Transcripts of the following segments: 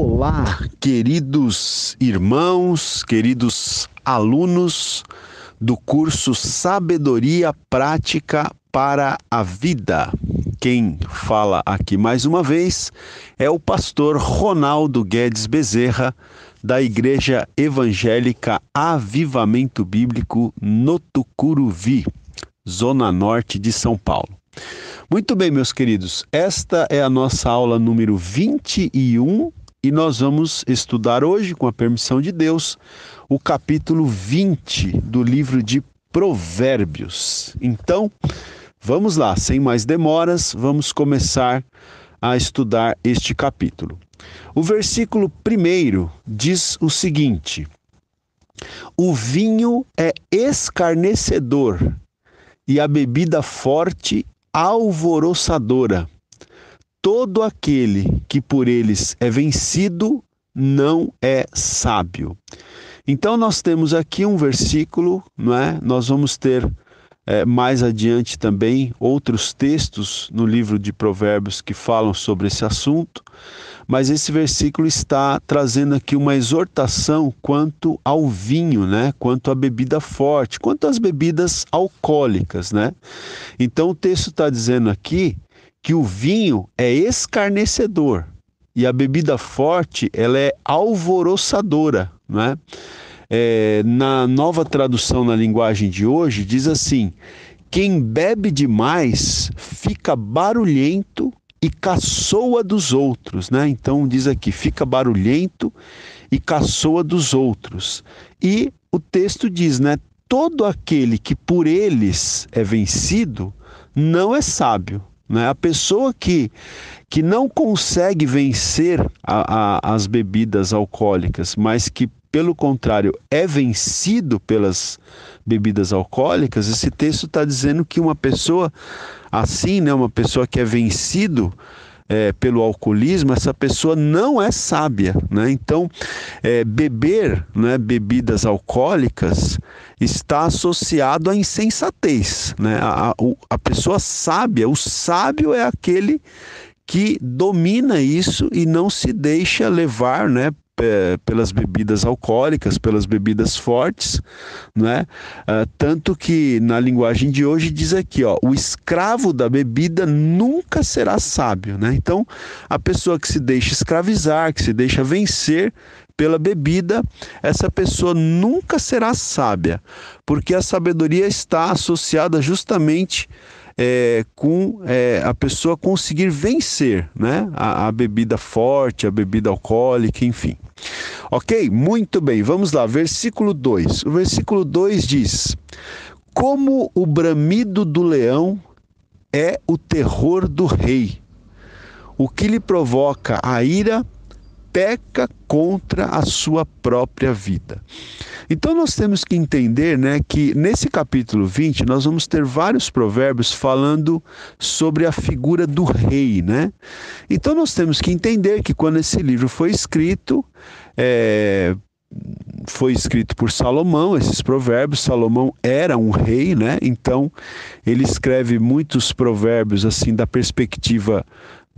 Olá, queridos irmãos, queridos alunos do curso Sabedoria Prática para a Vida. Quem fala aqui mais uma vez é o pastor Ronaldo Guedes Bezerra, da Igreja Evangélica Avivamento Bíblico no Tucuruvi, Zona Norte de São Paulo. Muito bem, meus queridos, esta é a nossa aula número 21 e nós vamos estudar hoje, com a permissão de Deus, o capítulo 20 do livro de Provérbios. Então, vamos lá, sem mais demoras, vamos começar a estudar este capítulo. O versículo 1 diz o seguinte: O vinho é escarnecedor e a bebida forte alvoroçadora todo aquele que por eles é vencido não é sábio. Então nós temos aqui um versículo, não é? Nós vamos ter é, mais adiante também outros textos no livro de Provérbios que falam sobre esse assunto, mas esse versículo está trazendo aqui uma exortação quanto ao vinho, né? Quanto à bebida forte, quanto às bebidas alcoólicas, né? Então o texto está dizendo aqui que o vinho é escarnecedor e a bebida forte ela é alvoroçadora, né? É, na nova tradução na linguagem de hoje diz assim: quem bebe demais fica barulhento e caçoa dos outros, né? Então diz aqui, fica barulhento e caçoa dos outros. E o texto diz, né? Todo aquele que por eles é vencido não é sábio. Né? A pessoa que, que não consegue vencer a, a, as bebidas alcoólicas, mas que, pelo contrário, é vencido pelas bebidas alcoólicas, esse texto está dizendo que uma pessoa assim, né, uma pessoa que é vencido é, pelo alcoolismo, essa pessoa não é sábia. Né? Então, é, beber né, bebidas alcoólicas está associado à insensatez. Né? A, a, a pessoa sábia, o sábio é aquele que domina isso e não se deixa levar né, é, pelas bebidas alcoólicas, pelas bebidas fortes, né? Uh, tanto que na linguagem de hoje diz aqui, ó, o escravo da bebida nunca será sábio, né? Então, a pessoa que se deixa escravizar, que se deixa vencer pela bebida, essa pessoa nunca será sábia, porque a sabedoria está associada justamente é, com é, a pessoa conseguir vencer né? A, a, bebida forte, a bebida alcoólica, enfim. Ok? Muito bem, vamos lá, versículo 2. O versículo 2 diz: Como o bramido do leão é o terror do rei, o que lhe provoca a ira peca contra a sua própria vida. Então nós temos que entender, né, que nesse capítulo 20 nós vamos ter vários provérbios falando sobre a figura do rei, né? Então nós temos que entender que quando esse livro foi escrito, é, foi escrito por Salomão, esses provérbios. Salomão era um rei, né? Então ele escreve muitos provérbios assim da perspectiva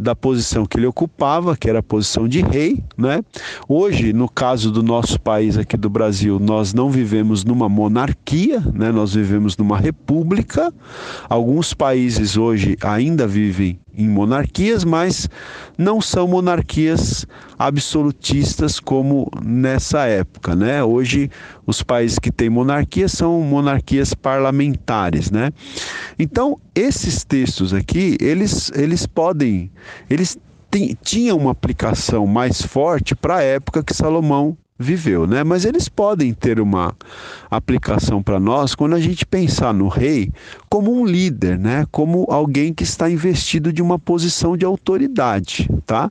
da posição que ele ocupava, que era a posição de rei, né? Hoje, no caso do nosso país aqui do Brasil, nós não vivemos numa monarquia, né? Nós vivemos numa república. Alguns países hoje ainda vivem em monarquias, mas não são monarquias absolutistas como nessa época, né? Hoje os países que têm monarquia são monarquias parlamentares, né? Então, esses textos aqui, eles eles podem, eles tinham uma aplicação mais forte para a época que Salomão viveu, né? Mas eles podem ter uma aplicação para nós quando a gente pensar no rei como um líder, né? Como alguém que está investido de uma posição de autoridade, tá?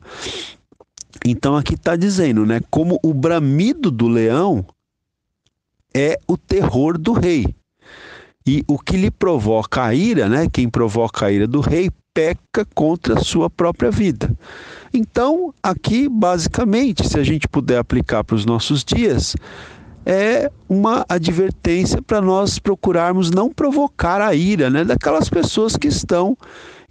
Então aqui está dizendo, né? Como o bramido do leão é o terror do rei. E o que lhe provoca a ira, né? Quem provoca a ira do rei peca contra a sua própria vida. Então, aqui, basicamente, se a gente puder aplicar para os nossos dias, é uma advertência para nós procurarmos não provocar a ira né, daquelas pessoas que estão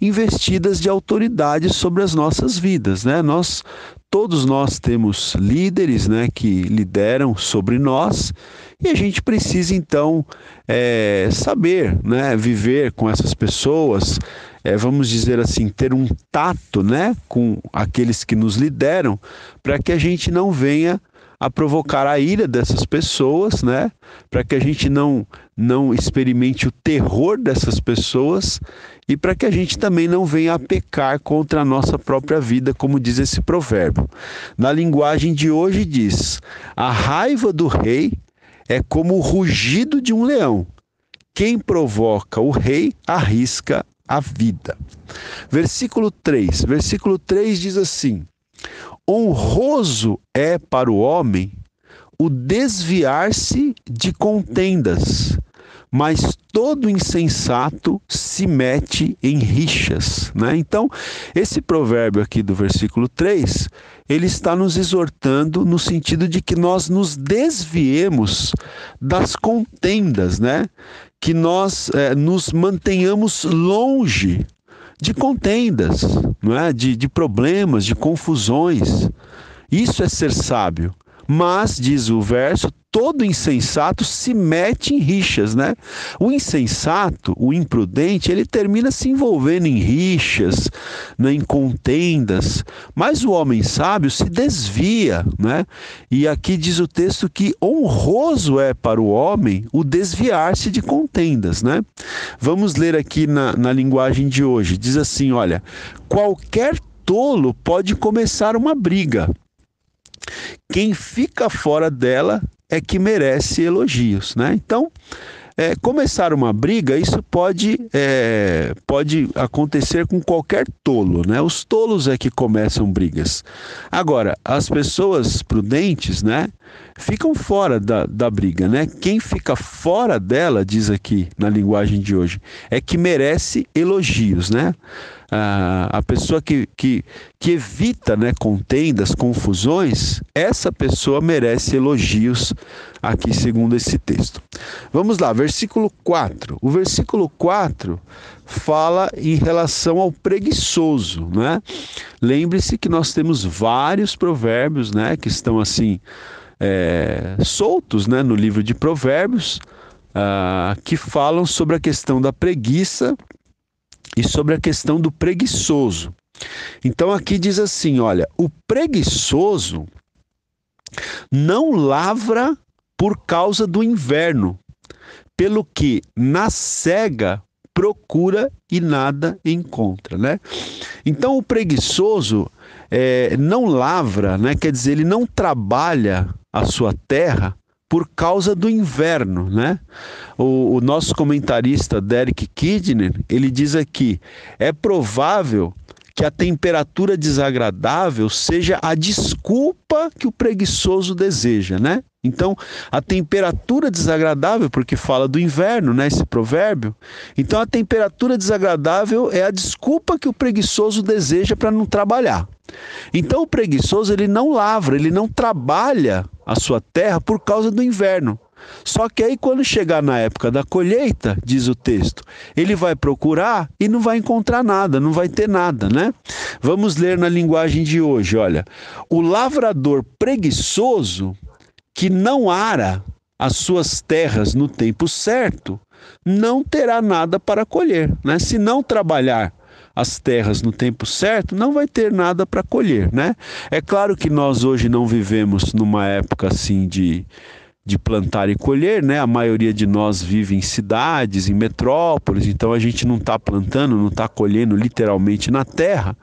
investidas de autoridade sobre as nossas vidas. Né? Nós, todos nós temos líderes né, que lideram sobre nós e a gente precisa então é, saber né, viver com essas pessoas, é, vamos dizer assim, ter um tato né, com aqueles que nos lideram, para que a gente não venha a provocar a ira dessas pessoas, né? Para que a gente não não experimente o terror dessas pessoas e para que a gente também não venha a pecar contra a nossa própria vida, como diz esse provérbio. Na linguagem de hoje diz: a raiva do rei é como o rugido de um leão. Quem provoca o rei arrisca a vida. Versículo 3. Versículo 3 diz assim: Honroso é para o homem o desviar-se de contendas, mas todo insensato se mete em rixas. Né? Então, esse provérbio aqui do versículo 3, ele está nos exortando no sentido de que nós nos desviemos das contendas, né? que nós é, nos mantenhamos longe de contendas, não é? de, de problemas, de confusões. Isso é ser sábio. Mas, diz o verso, todo insensato se mete em rixas, né? O insensato, o imprudente, ele termina se envolvendo em rixas, né, em contendas, mas o homem sábio se desvia, né? E aqui diz o texto que honroso é para o homem o desviar-se de contendas, né? Vamos ler aqui na, na linguagem de hoje. Diz assim, olha, qualquer tolo pode começar uma briga, quem fica fora dela é que merece elogios, né? Então, é, começar uma briga, isso pode, é, pode acontecer com qualquer tolo, né? Os tolos é que começam brigas. Agora, as pessoas prudentes, né? Ficam fora da, da briga, né? Quem fica fora dela, diz aqui na linguagem de hoje, é que merece elogios, né? a, a pessoa que, que, que evita né, contendas, confusões, essa pessoa merece elogios aqui, segundo esse texto. Vamos lá, versículo 4. O versículo 4 fala em relação ao preguiçoso, né? Lembre-se que nós temos vários provérbios, né, que estão assim é, soltos, né, no livro de Provérbios, ah, que falam sobre a questão da preguiça e sobre a questão do preguiçoso. Então aqui diz assim: olha, o preguiçoso não lavra por causa do inverno, pelo que na cega procura e nada encontra, né? Então o preguiçoso é, não lavra, né? Quer dizer, ele não trabalha a sua terra por causa do inverno, né? O, o nosso comentarista Derek Kidner, ele diz aqui, é provável que a temperatura desagradável seja a desculpa que o preguiçoso deseja, né? Então, a temperatura desagradável, porque fala do inverno, né, esse provérbio. Então, a temperatura desagradável é a desculpa que o preguiçoso deseja para não trabalhar. Então, o preguiçoso, ele não lavra, ele não trabalha a sua terra por causa do inverno. Só que aí, quando chegar na época da colheita, diz o texto, ele vai procurar e não vai encontrar nada, não vai ter nada, né? Vamos ler na linguagem de hoje, olha. O lavrador preguiçoso que não ara as suas terras no tempo certo, não terá nada para colher. Né? Se não trabalhar as terras no tempo certo, não vai ter nada para colher. Né? É claro que nós hoje não vivemos numa época assim de de plantar e colher, né? A maioria de nós vive em cidades, em metrópoles, então a gente não está plantando, não está colhendo literalmente na terra,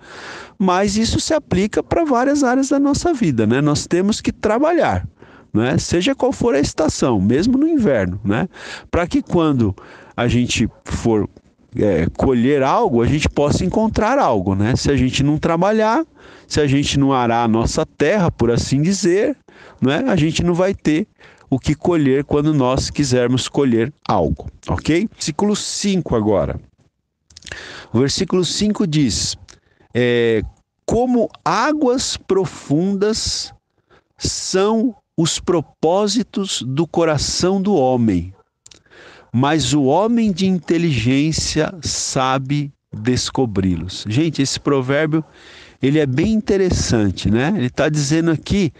mas isso se aplica para várias áreas da nossa vida, né? Nós temos que trabalhar né? Seja qual for a estação, mesmo no inverno, né? Para que quando a gente for é, colher algo, a gente possa encontrar algo, né? Se a gente não trabalhar, se a gente não arar a nossa terra, por assim dizer, né? A gente não vai ter o que colher quando nós quisermos colher algo, ok? Versículo 5 agora. O versículo 5 diz: é, Como águas profundas são os propósitos do coração do homem, mas o homem de inteligência sabe descobri-los. Gente, esse provérbio ele é bem interessante, né? Ele está dizendo aqui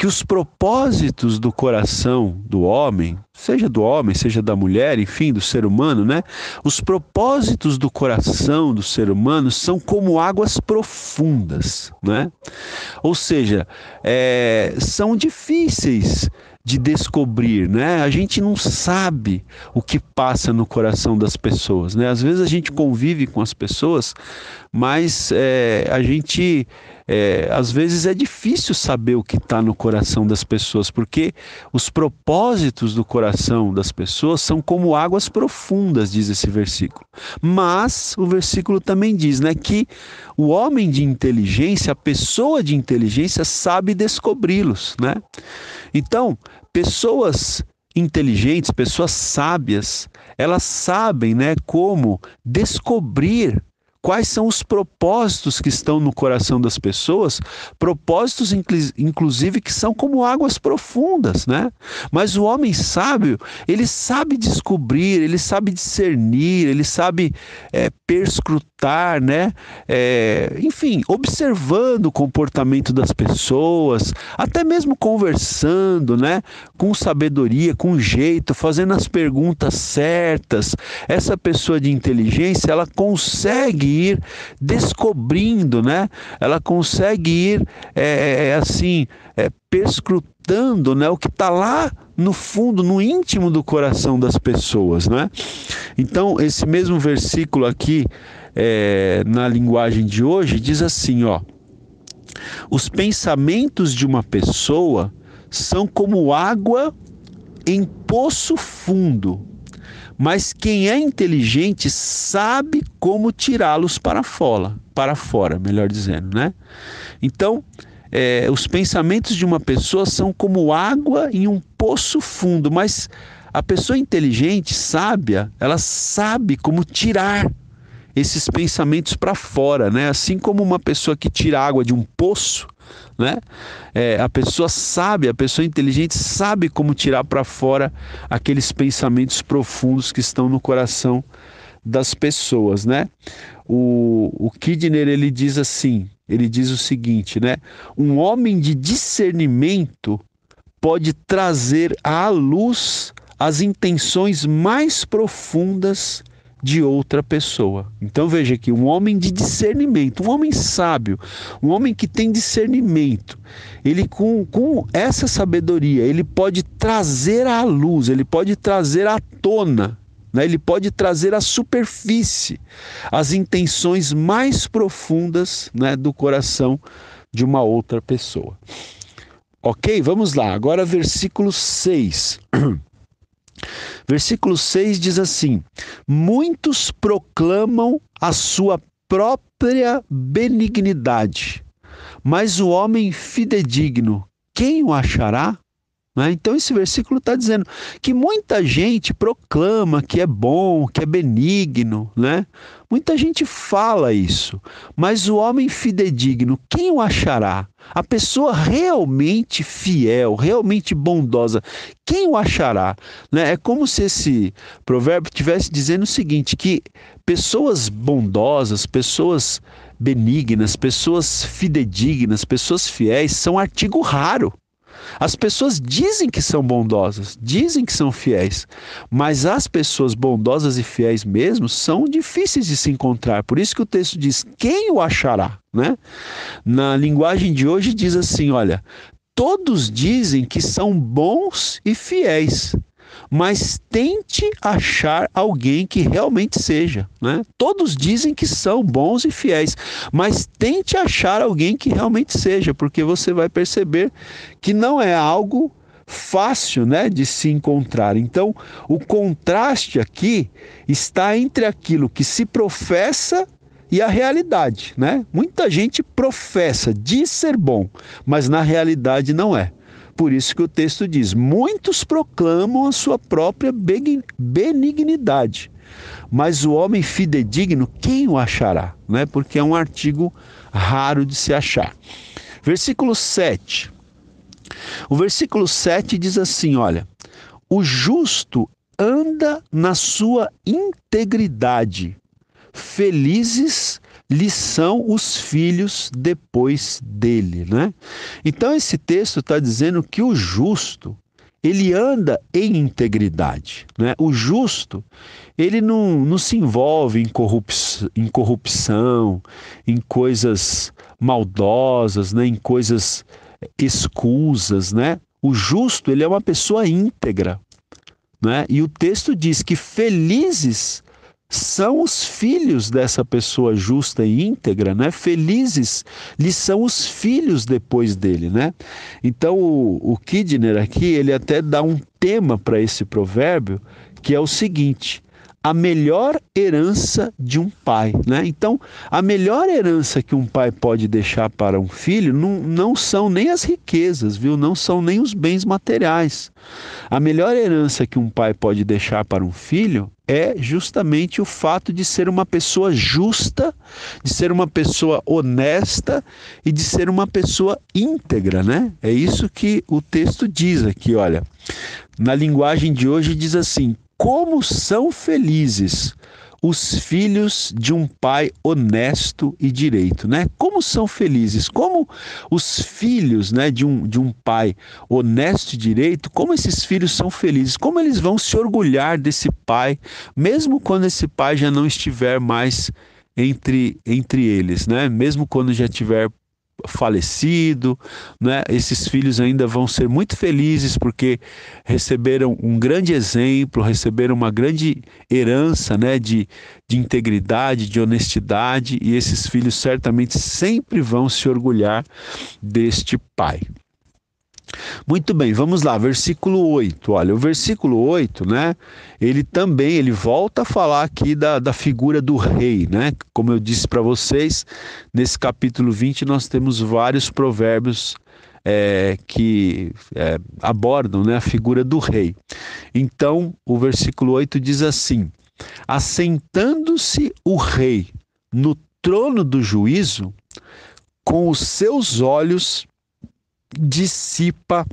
que os propósitos do coração do homem, seja do homem, seja da mulher, enfim, do ser humano, né? Os propósitos do coração do ser humano são como águas profundas, né? Ou seja, é, são difíceis de descobrir, né? A gente não sabe o que passa no coração das pessoas, né? Às vezes a gente convive com as pessoas, mas é, a gente é, às vezes é difícil saber o que está no coração das pessoas, porque os propósitos do coração das pessoas são como águas profundas, diz esse versículo. Mas o versículo também diz né, que o homem de inteligência, a pessoa de inteligência, sabe descobri-los. Né? Então, pessoas inteligentes, pessoas sábias, elas sabem né, como descobrir quais são os propósitos que estão no coração das pessoas, propósitos inclusive que são como águas profundas, né? Mas o homem sábio, ele sabe descobrir, ele sabe discernir, ele sabe é, perscrutar, né? É, enfim, observando o comportamento das pessoas, até mesmo conversando, né? Com sabedoria, com jeito, fazendo as perguntas certas. Essa pessoa de inteligência, ela consegue ir descobrindo, né? Ela consegue ir, é, é, é assim, é, perscrutando né, o que está lá no fundo, no íntimo do coração das pessoas, né? Então, esse mesmo versículo aqui, é, na linguagem de hoje, diz assim, ó. Os pensamentos de uma pessoa são como água em poço fundo. Mas quem é inteligente sabe como tirá-los para fora, para fora, melhor dizendo, né? Então, é, os pensamentos de uma pessoa são como água em um poço fundo, mas a pessoa inteligente, sábia, ela sabe como tirar esses pensamentos para fora, né? Assim como uma pessoa que tira água de um poço, né? É, a pessoa sabe, a pessoa inteligente sabe como tirar para fora aqueles pensamentos profundos que estão no coração das pessoas, né? O, o Kidner ele diz assim, ele diz o seguinte, né? Um homem de discernimento pode trazer à luz as intenções mais profundas de outra pessoa. Então veja que um homem de discernimento, um homem sábio, um homem que tem discernimento, ele com, com essa sabedoria, ele pode trazer à luz, ele pode trazer à tona né? ele pode trazer à superfície as intenções mais profundas né, do coração de uma outra pessoa. Ok, vamos lá, agora versículo 6. Versículo 6 diz assim: Muitos proclamam a sua própria benignidade, mas o homem fidedigno, quem o achará? Né? Então, esse versículo está dizendo que muita gente proclama que é bom, que é benigno, né? Muita gente fala isso, mas o homem fidedigno, quem o achará? A pessoa realmente fiel, realmente bondosa, quem o achará? Né? É como se esse provérbio estivesse dizendo o seguinte: que pessoas bondosas, pessoas benignas, pessoas fidedignas, pessoas fiéis são artigo raro. As pessoas dizem que são bondosas, dizem que são fiéis, mas as pessoas bondosas e fiéis mesmo são difíceis de se encontrar. Por isso que o texto diz: quem o achará? Né? Na linguagem de hoje diz assim: olha, todos dizem que são bons e fiéis, mas tente achar alguém que realmente seja. Né? Todos dizem que são bons e fiéis, mas tente achar alguém que realmente seja, porque você vai perceber que não é algo fácil né, de se encontrar. Então, o contraste aqui está entre aquilo que se professa e a realidade. Né? Muita gente professa, diz ser bom, mas na realidade não é. Por isso que o texto diz: muitos proclamam a sua própria benignidade, mas o homem fidedigno, quem o achará? Né? Porque é um artigo raro de se achar. Versículo 7. O versículo 7 diz assim: olha, o justo anda na sua integridade, felizes lhe são os filhos depois dele, né? Então esse texto está dizendo que o justo ele anda em integridade, né? O justo ele não, não se envolve em, corrupção, em corrupção, em coisas maldosas, né? Em coisas escusas, né? O justo ele é uma pessoa íntegra, né? E o texto diz que felizes são os filhos dessa pessoa justa e íntegra, né? Felizes lhes são os filhos depois dele, né? Então o, o Kidner aqui ele até dá um tema para esse provérbio que é o seguinte: a melhor herança de um pai. Né? Então, a melhor herança que um pai pode deixar para um filho não, não são nem as riquezas, viu? Não são nem os bens materiais. A melhor herança que um pai pode deixar para um filho é justamente o fato de ser uma pessoa justa, de ser uma pessoa honesta e de ser uma pessoa íntegra, né? É isso que o texto diz aqui, olha. Na linguagem de hoje diz assim: como são felizes os filhos de um pai honesto e direito, né? Como são felizes, como os filhos, né, de um, de um pai honesto e direito, como esses filhos são felizes, como eles vão se orgulhar desse pai, mesmo quando esse pai já não estiver mais entre entre eles, né? Mesmo quando já tiver falecido, né? Esses filhos ainda vão ser muito felizes porque receberam um grande exemplo, receberam uma grande herança, né? De, de integridade, de honestidade e esses filhos certamente sempre vão se orgulhar deste pai. Muito bem, vamos lá, versículo 8. Olha, o versículo 8, né? Ele também, ele volta a falar aqui da, da figura do rei, né? Como eu disse para vocês, nesse capítulo 20 nós temos vários provérbios é, que é, abordam né, a figura do rei. Então, o versículo 8 diz assim: Assentando-se o rei no trono do juízo, com os seus olhos dissipa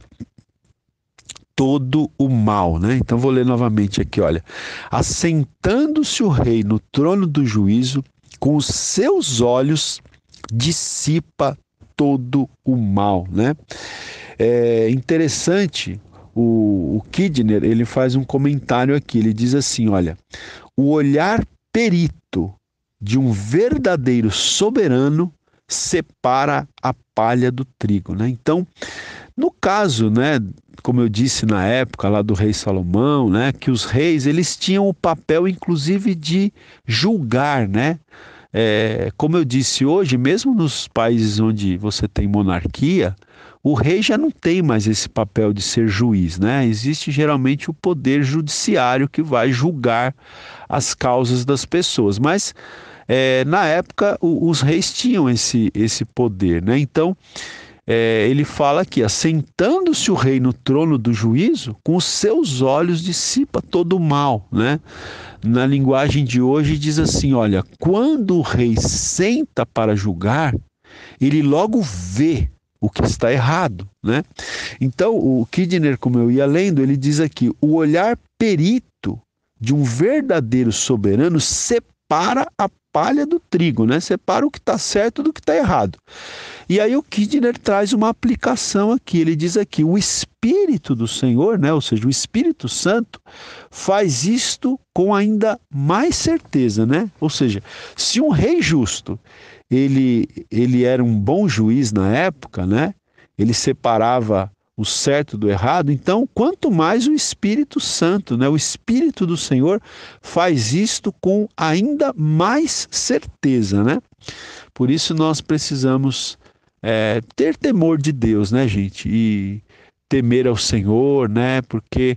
todo o mal, né? Então vou ler novamente aqui, olha. Assentando-se o rei no trono do juízo, com os seus olhos dissipa todo o mal, né? É interessante o, o Kidner, ele faz um comentário aqui, ele diz assim, olha, o olhar perito de um verdadeiro soberano separa a palha do trigo, né? Então, no caso, né, como eu disse na época lá do rei Salomão, né, que os reis eles tinham o papel inclusive de julgar, né? É, como eu disse hoje, mesmo nos países onde você tem monarquia, o rei já não tem mais esse papel de ser juiz, né? Existe geralmente o poder judiciário que vai julgar as causas das pessoas, mas é, na época o, os reis tinham esse, esse poder, né? Então é, ele fala aqui, assentando-se o rei no trono do juízo, com os seus olhos dissipa todo o mal, né? Na linguagem de hoje diz assim, olha, quando o rei senta para julgar, ele logo vê o que está errado, né? Então, o Kidner, como eu ia lendo, ele diz aqui, o olhar perito de um verdadeiro soberano separa a palha do trigo, né? Separa o que está certo do que está errado. E aí o Kidner traz uma aplicação aqui. Ele diz aqui: o Espírito do Senhor, né? Ou seja, o Espírito Santo faz isto com ainda mais certeza, né? Ou seja, se um rei justo ele ele era um bom juiz na época, né? Ele separava o certo do errado, então quanto mais o Espírito Santo, né? O Espírito do Senhor faz isto com ainda mais certeza, né? Por isso nós precisamos é, ter temor de Deus, né, gente? E temer ao Senhor, né? Porque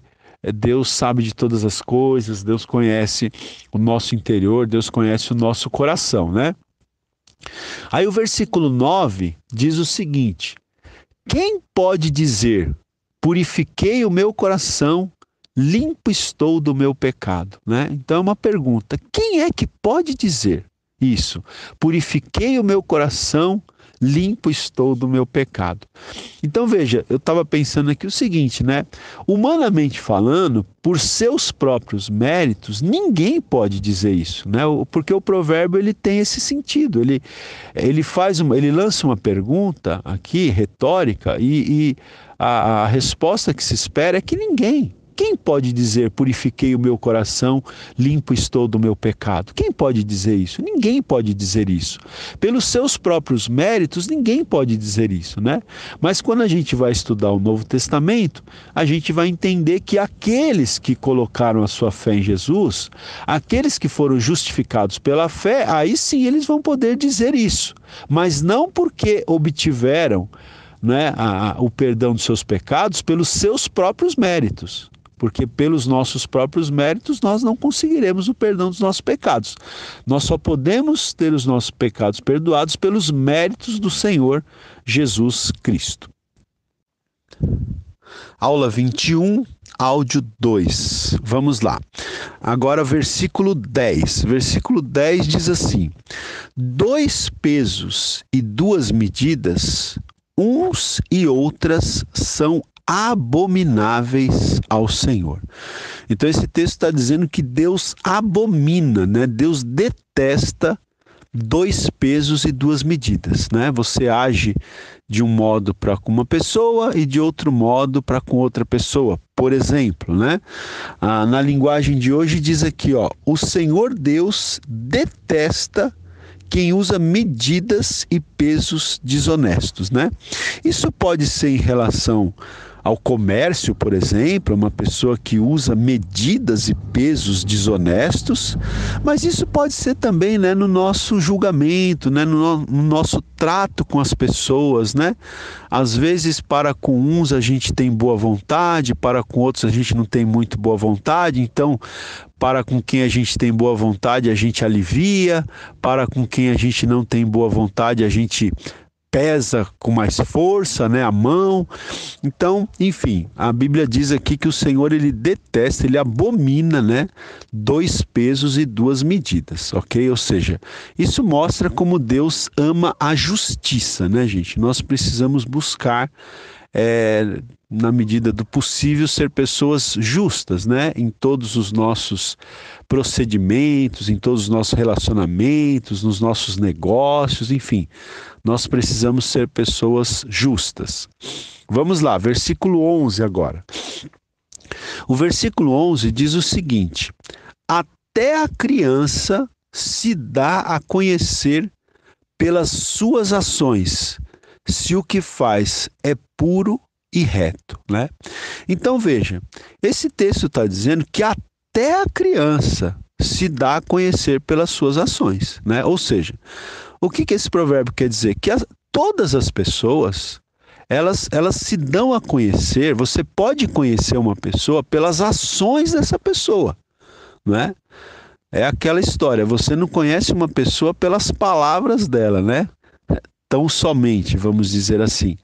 Deus sabe de todas as coisas, Deus conhece o nosso interior, Deus conhece o nosso coração, né? Aí o versículo 9 diz o seguinte: quem pode dizer: purifiquei o meu coração, limpo estou do meu pecado? Né? Então é uma pergunta: quem é que pode dizer isso? Purifiquei o meu coração, limpo estou do meu pecado. Então veja, eu estava pensando aqui o seguinte, né? Humanamente falando, por seus próprios méritos, ninguém pode dizer isso, né? Porque o provérbio ele tem esse sentido, ele, ele faz uma, ele lança uma pergunta aqui retórica e, e a, a resposta que se espera é que ninguém quem pode dizer, purifiquei o meu coração, limpo estou do meu pecado? Quem pode dizer isso? Ninguém pode dizer isso. Pelos seus próprios méritos, ninguém pode dizer isso, né? Mas quando a gente vai estudar o Novo Testamento, a gente vai entender que aqueles que colocaram a sua fé em Jesus, aqueles que foram justificados pela fé, aí sim eles vão poder dizer isso. Mas não porque obtiveram né, a, a, o perdão dos seus pecados pelos seus próprios méritos porque pelos nossos próprios méritos nós não conseguiremos o perdão dos nossos pecados. Nós só podemos ter os nossos pecados perdoados pelos méritos do Senhor Jesus Cristo. Aula 21, áudio 2. Vamos lá. Agora, versículo 10. Versículo 10 diz assim: Dois pesos e duas medidas, uns e outras são abomináveis ao Senhor. Então esse texto está dizendo que Deus abomina, né? Deus detesta dois pesos e duas medidas, né? Você age de um modo para com uma pessoa e de outro modo para com outra pessoa. Por exemplo, né? Ah, na linguagem de hoje diz aqui, ó, o Senhor Deus detesta quem usa medidas e pesos desonestos, né? Isso pode ser em relação ao comércio, por exemplo, uma pessoa que usa medidas e pesos desonestos, mas isso pode ser também né, no nosso julgamento, né, no, no nosso trato com as pessoas. Né? Às vezes, para com uns a gente tem boa vontade, para com outros a gente não tem muito boa vontade, então para com quem a gente tem boa vontade a gente alivia, para com quem a gente não tem boa vontade a gente pesa com mais força, né, a mão. Então, enfim, a Bíblia diz aqui que o Senhor ele detesta, ele abomina, né, dois pesos e duas medidas, OK? Ou seja, isso mostra como Deus ama a justiça, né, gente? Nós precisamos buscar é, na medida do possível, ser pessoas justas, né? Em todos os nossos procedimentos, em todos os nossos relacionamentos, nos nossos negócios, enfim. Nós precisamos ser pessoas justas. Vamos lá, versículo 11 agora. O versículo 11 diz o seguinte: Até a criança se dá a conhecer pelas suas ações se o que faz é puro e reto, né? Então veja, esse texto está dizendo que até a criança se dá a conhecer pelas suas ações, né? Ou seja, o que, que esse provérbio quer dizer? Que as, todas as pessoas elas, elas se dão a conhecer. Você pode conhecer uma pessoa pelas ações dessa pessoa, né? É aquela história. Você não conhece uma pessoa pelas palavras dela, né? tão somente, vamos dizer assim.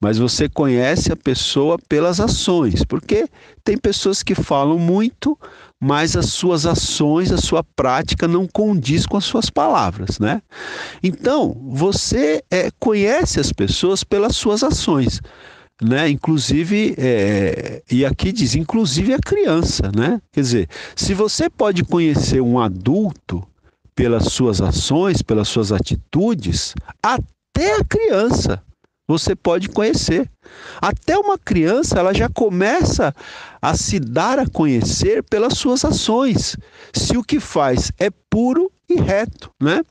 Mas você conhece a pessoa pelas ações, porque tem pessoas que falam muito, mas as suas ações, a sua prática não condiz com as suas palavras, né? Então, você é, conhece as pessoas pelas suas ações. Né? Inclusive, é, e aqui diz, inclusive a criança, né? Quer dizer, se você pode conhecer um adulto pelas suas ações, pelas suas atitudes, até até a criança você pode conhecer. Até uma criança, ela já começa a se dar a conhecer pelas suas ações, se o que faz é puro e reto, né?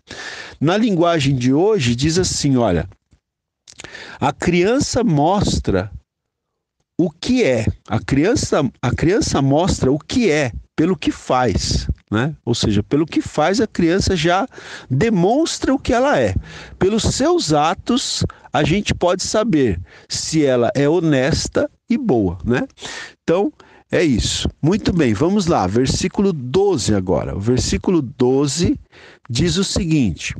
Na linguagem de hoje diz assim, olha, a criança mostra o que é. A criança a criança mostra o que é pelo que faz. Né? Ou seja, pelo que faz, a criança já demonstra o que ela é. Pelos seus atos, a gente pode saber se ela é honesta e boa, né? Então, é isso. Muito bem, vamos lá. Versículo 12 agora. O versículo 12 diz o seguinte: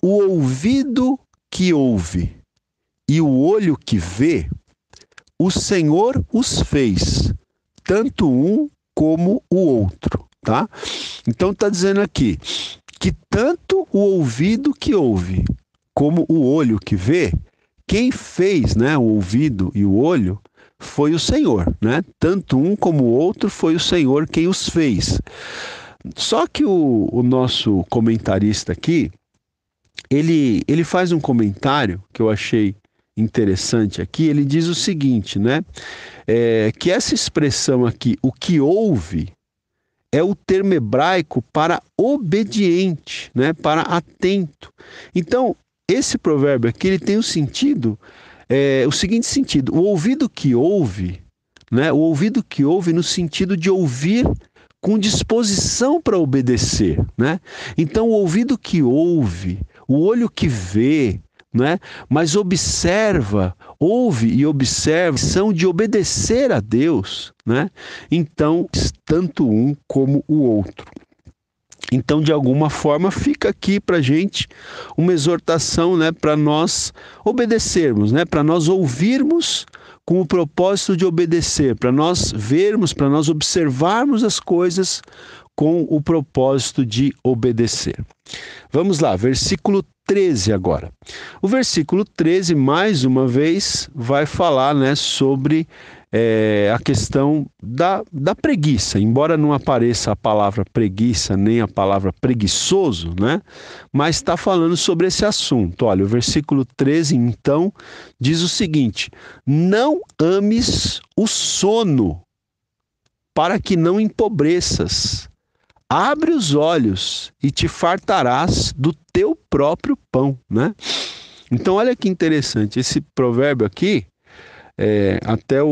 O ouvido que ouve e o olho que vê, o Senhor os fez, tanto um como o outro tá? Então está dizendo aqui que tanto o ouvido que ouve como o olho que vê, quem fez, né, o ouvido e o olho foi o Senhor, né? Tanto um como o outro foi o Senhor quem os fez. Só que o, o nosso comentarista aqui, ele, ele faz um comentário que eu achei interessante aqui. Ele diz o seguinte, né? É, que essa expressão aqui, o que ouve, é o termo hebraico para obediente, né? para atento. Então, esse provérbio aqui ele tem o sentido, é, o seguinte sentido: o ouvido que ouve, né? o ouvido que ouve no sentido de ouvir com disposição para obedecer. Né? Então, o ouvido que ouve, o olho que vê, né? Mas observa, ouve e observa, são de obedecer a Deus, né? Então, tanto um como o outro. Então, de alguma forma, fica aqui para gente uma exortação, né, para nós obedecermos, né, para nós ouvirmos com o propósito de obedecer, para nós vermos, para nós observarmos as coisas com o propósito de obedecer. Vamos lá, versículo 13 agora. O versículo 13, mais uma vez, vai falar né, sobre é, a questão da, da preguiça. Embora não apareça a palavra preguiça nem a palavra preguiçoso, né, mas está falando sobre esse assunto. Olha, o versículo 13, então, diz o seguinte: Não ames o sono, para que não empobreças. Abre os olhos e te fartarás do teu próprio pão, né? Então, olha que interessante, esse provérbio aqui, é, até o,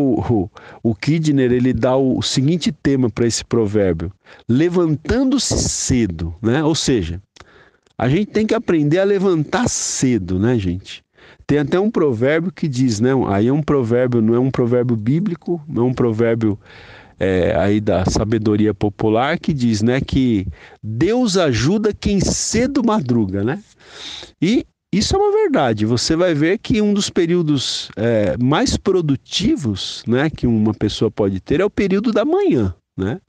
o, o Kidner, ele dá o, o seguinte tema para esse provérbio, levantando-se cedo, né? Ou seja, a gente tem que aprender a levantar cedo, né, gente? Tem até um provérbio que diz, né? Aí é um provérbio, não é um provérbio bíblico, não é um provérbio é, aí da sabedoria popular que diz, né, que Deus ajuda quem cedo madruga, né? E isso é uma verdade. Você vai ver que um dos períodos é, mais produtivos né, que uma pessoa pode ter é o período da manhã. Né?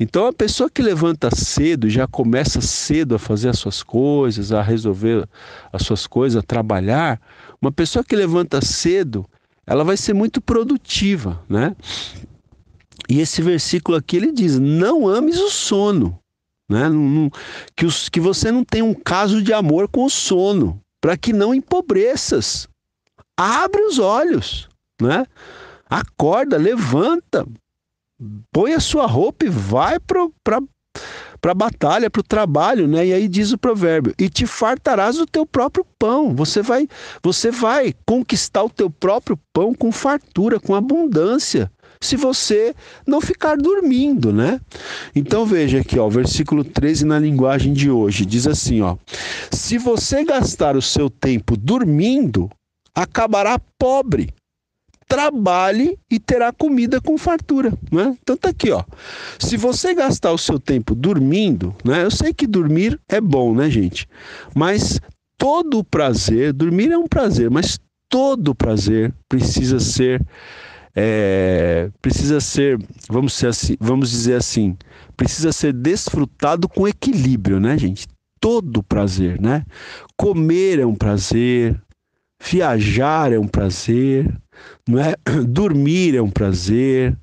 Então, a pessoa que levanta cedo, já começa cedo a fazer as suas coisas, a resolver as suas coisas, a trabalhar, uma pessoa que levanta cedo, ela vai ser muito produtiva. Né? E esse versículo aqui ele diz: Não ames o sono, né? que, os, que você não tenha um caso de amor com o sono, para que não empobreças. Abre os olhos, né? acorda, levanta, põe a sua roupa e vai para para a batalha, para o trabalho, né? E aí diz o provérbio: e te fartarás do teu próprio pão. Você vai, você vai conquistar o teu próprio pão com fartura, com abundância se você não ficar dormindo, né? Então veja aqui, ó, versículo 13 na linguagem de hoje diz assim, ó: Se você gastar o seu tempo dormindo, acabará pobre. Trabalhe e terá comida com fartura, né? Então tá aqui, ó. Se você gastar o seu tempo dormindo, né? Eu sei que dormir é bom, né, gente? Mas todo o prazer, dormir é um prazer, mas todo o prazer precisa ser é, precisa ser, vamos, ser assim, vamos dizer assim, precisa ser desfrutado com equilíbrio, né, gente? Todo prazer, né? Comer é um prazer, viajar é um prazer, não é? Dormir é um prazer,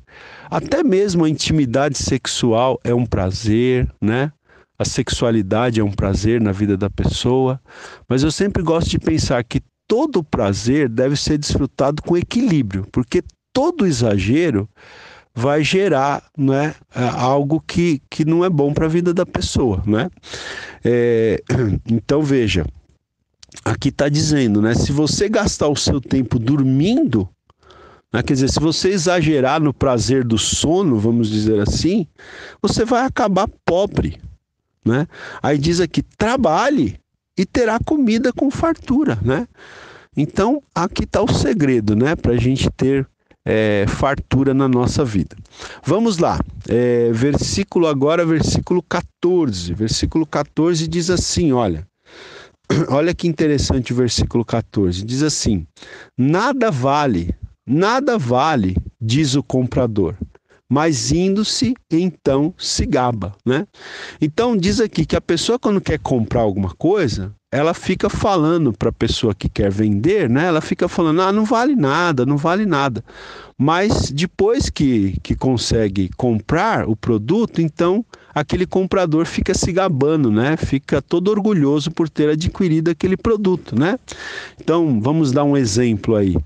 até mesmo a intimidade sexual é um prazer, né? A sexualidade é um prazer na vida da pessoa, mas eu sempre gosto de pensar que todo prazer deve ser desfrutado com equilíbrio, porque todo exagero vai gerar né, algo que, que não é bom para a vida da pessoa. Né? É, então veja, aqui está dizendo, né? Se você gastar o seu tempo dormindo, né, quer dizer, se você exagerar no prazer do sono, vamos dizer assim, você vai acabar pobre. Né? Aí diz aqui, trabalhe e terá comida com fartura. Né? Então, aqui está o segredo, né? Para a gente ter é, fartura na nossa vida. Vamos lá, é, versículo agora, versículo 14. Versículo 14 diz assim: olha, olha que interessante o versículo 14. Diz assim: Nada vale, nada vale, diz o comprador. Mas indo-se, então se gaba, né? Então diz aqui que a pessoa quando quer comprar alguma coisa, ela fica falando para a pessoa que quer vender, né? Ela fica falando, ah, não vale nada, não vale nada. Mas depois que, que consegue comprar o produto, então aquele comprador fica se gabando, né? Fica todo orgulhoso por ter adquirido aquele produto, né? Então, vamos dar um exemplo aí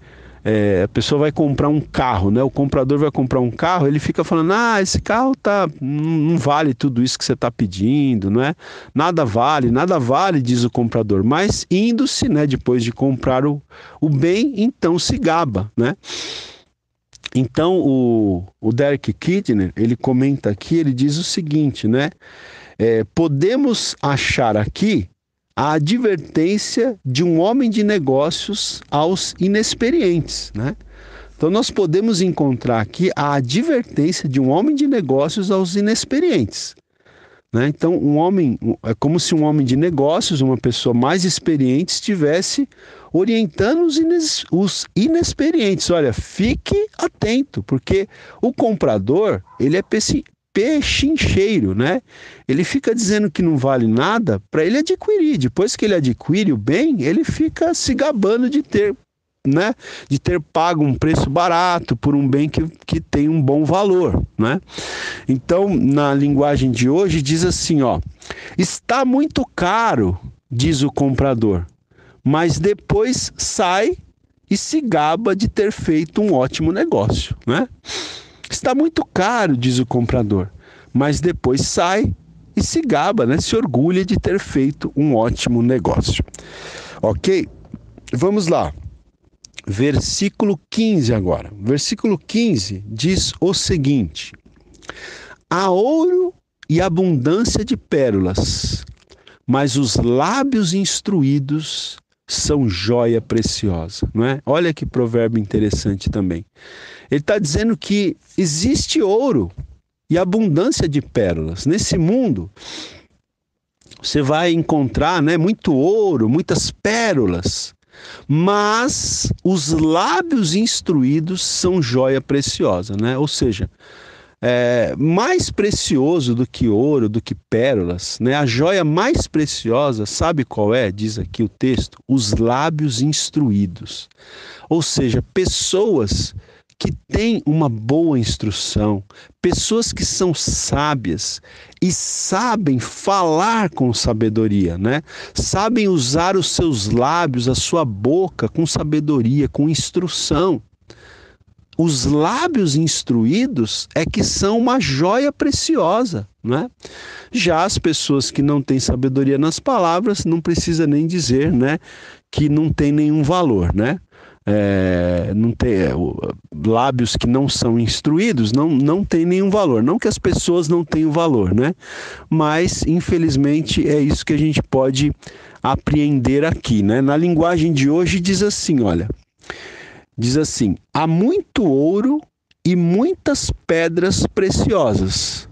é, a pessoa vai comprar um carro, né? O comprador vai comprar um carro, ele fica falando: ah, esse carro tá, não vale tudo isso que você está pedindo, não é? Nada vale, nada vale, diz o comprador. Mas indo-se, né? Depois de comprar o, o bem, então se gaba, né? Então o, o Derek Kidner ele comenta aqui, ele diz o seguinte, né? É, podemos achar aqui a advertência de um homem de negócios aos inexperientes, né? Então nós podemos encontrar aqui a advertência de um homem de negócios aos inexperientes. Né? Então um homem é como se um homem de negócios, uma pessoa mais experiente, estivesse orientando os, ines, os inexperientes. Olha, fique atento, porque o comprador ele é pechincheiro, né? Ele fica dizendo que não vale nada para ele adquirir. Depois que ele adquire o bem, ele fica se gabando de ter, né? De ter pago um preço barato por um bem que, que tem um bom valor, né? Então, na linguagem de hoje, diz assim, ó. Está muito caro, diz o comprador, mas depois sai e se gaba de ter feito um ótimo negócio, né? Está muito caro, diz o comprador, mas depois sai e se gaba, né? se orgulha de ter feito um ótimo negócio. Ok? Vamos lá. Versículo 15 agora. Versículo 15 diz o seguinte: Há ouro e abundância de pérolas, mas os lábios instruídos são joia preciosa, não é? Olha que provérbio interessante também. Ele está dizendo que existe ouro e abundância de pérolas nesse mundo. Você vai encontrar, né, muito ouro, muitas pérolas, mas os lábios instruídos são joia preciosa, né? Ou seja, é, mais precioso do que ouro, do que pérolas, né? A joia mais preciosa, sabe qual é? Diz aqui o texto: os lábios instruídos. Ou seja, pessoas que têm uma boa instrução, pessoas que são sábias e sabem falar com sabedoria, né? Sabem usar os seus lábios, a sua boca com sabedoria, com instrução os lábios instruídos é que são uma joia preciosa, não é? Já as pessoas que não têm sabedoria nas palavras, não precisa nem dizer, né, que não tem nenhum valor, né? É, não ter é, lábios que não são instruídos não, não tem nenhum valor. Não que as pessoas não tenham valor, né? Mas, infelizmente, é isso que a gente pode apreender aqui, né? Na linguagem de hoje diz assim, olha, diz assim: há muito ouro e muitas pedras preciosas,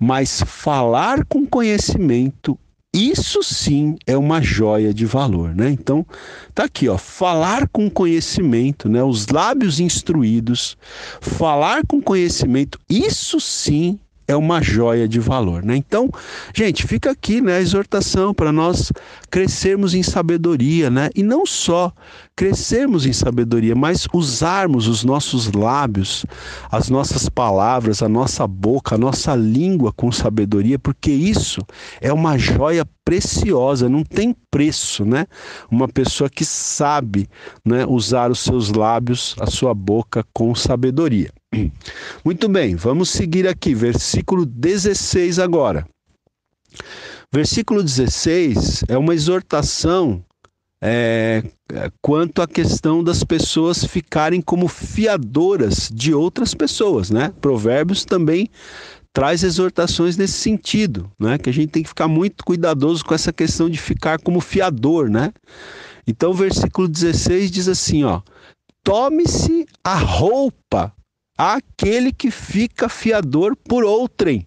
mas falar com conhecimento isso sim é uma joia de valor, né? Então, tá aqui, ó, falar com conhecimento, né? Os lábios instruídos, falar com conhecimento, isso sim é uma joia de valor, né? Então, gente, fica aqui, né, a exortação para nós crescermos em sabedoria, né? E não só crescermos em sabedoria, mas usarmos os nossos lábios, as nossas palavras, a nossa boca, a nossa língua com sabedoria, porque isso é uma joia preciosa, não tem preço, né? Uma pessoa que sabe, né, usar os seus lábios, a sua boca com sabedoria. Muito bem, vamos seguir aqui, versículo 16 agora. Versículo 16 é uma exortação é, é, quanto à questão das pessoas ficarem como fiadoras de outras pessoas, né? Provérbios também traz exortações nesse sentido, né? Que a gente tem que ficar muito cuidadoso com essa questão de ficar como fiador, né? Então, o versículo 16 diz assim, ó: Tome-se a roupa àquele que fica fiador por outrem,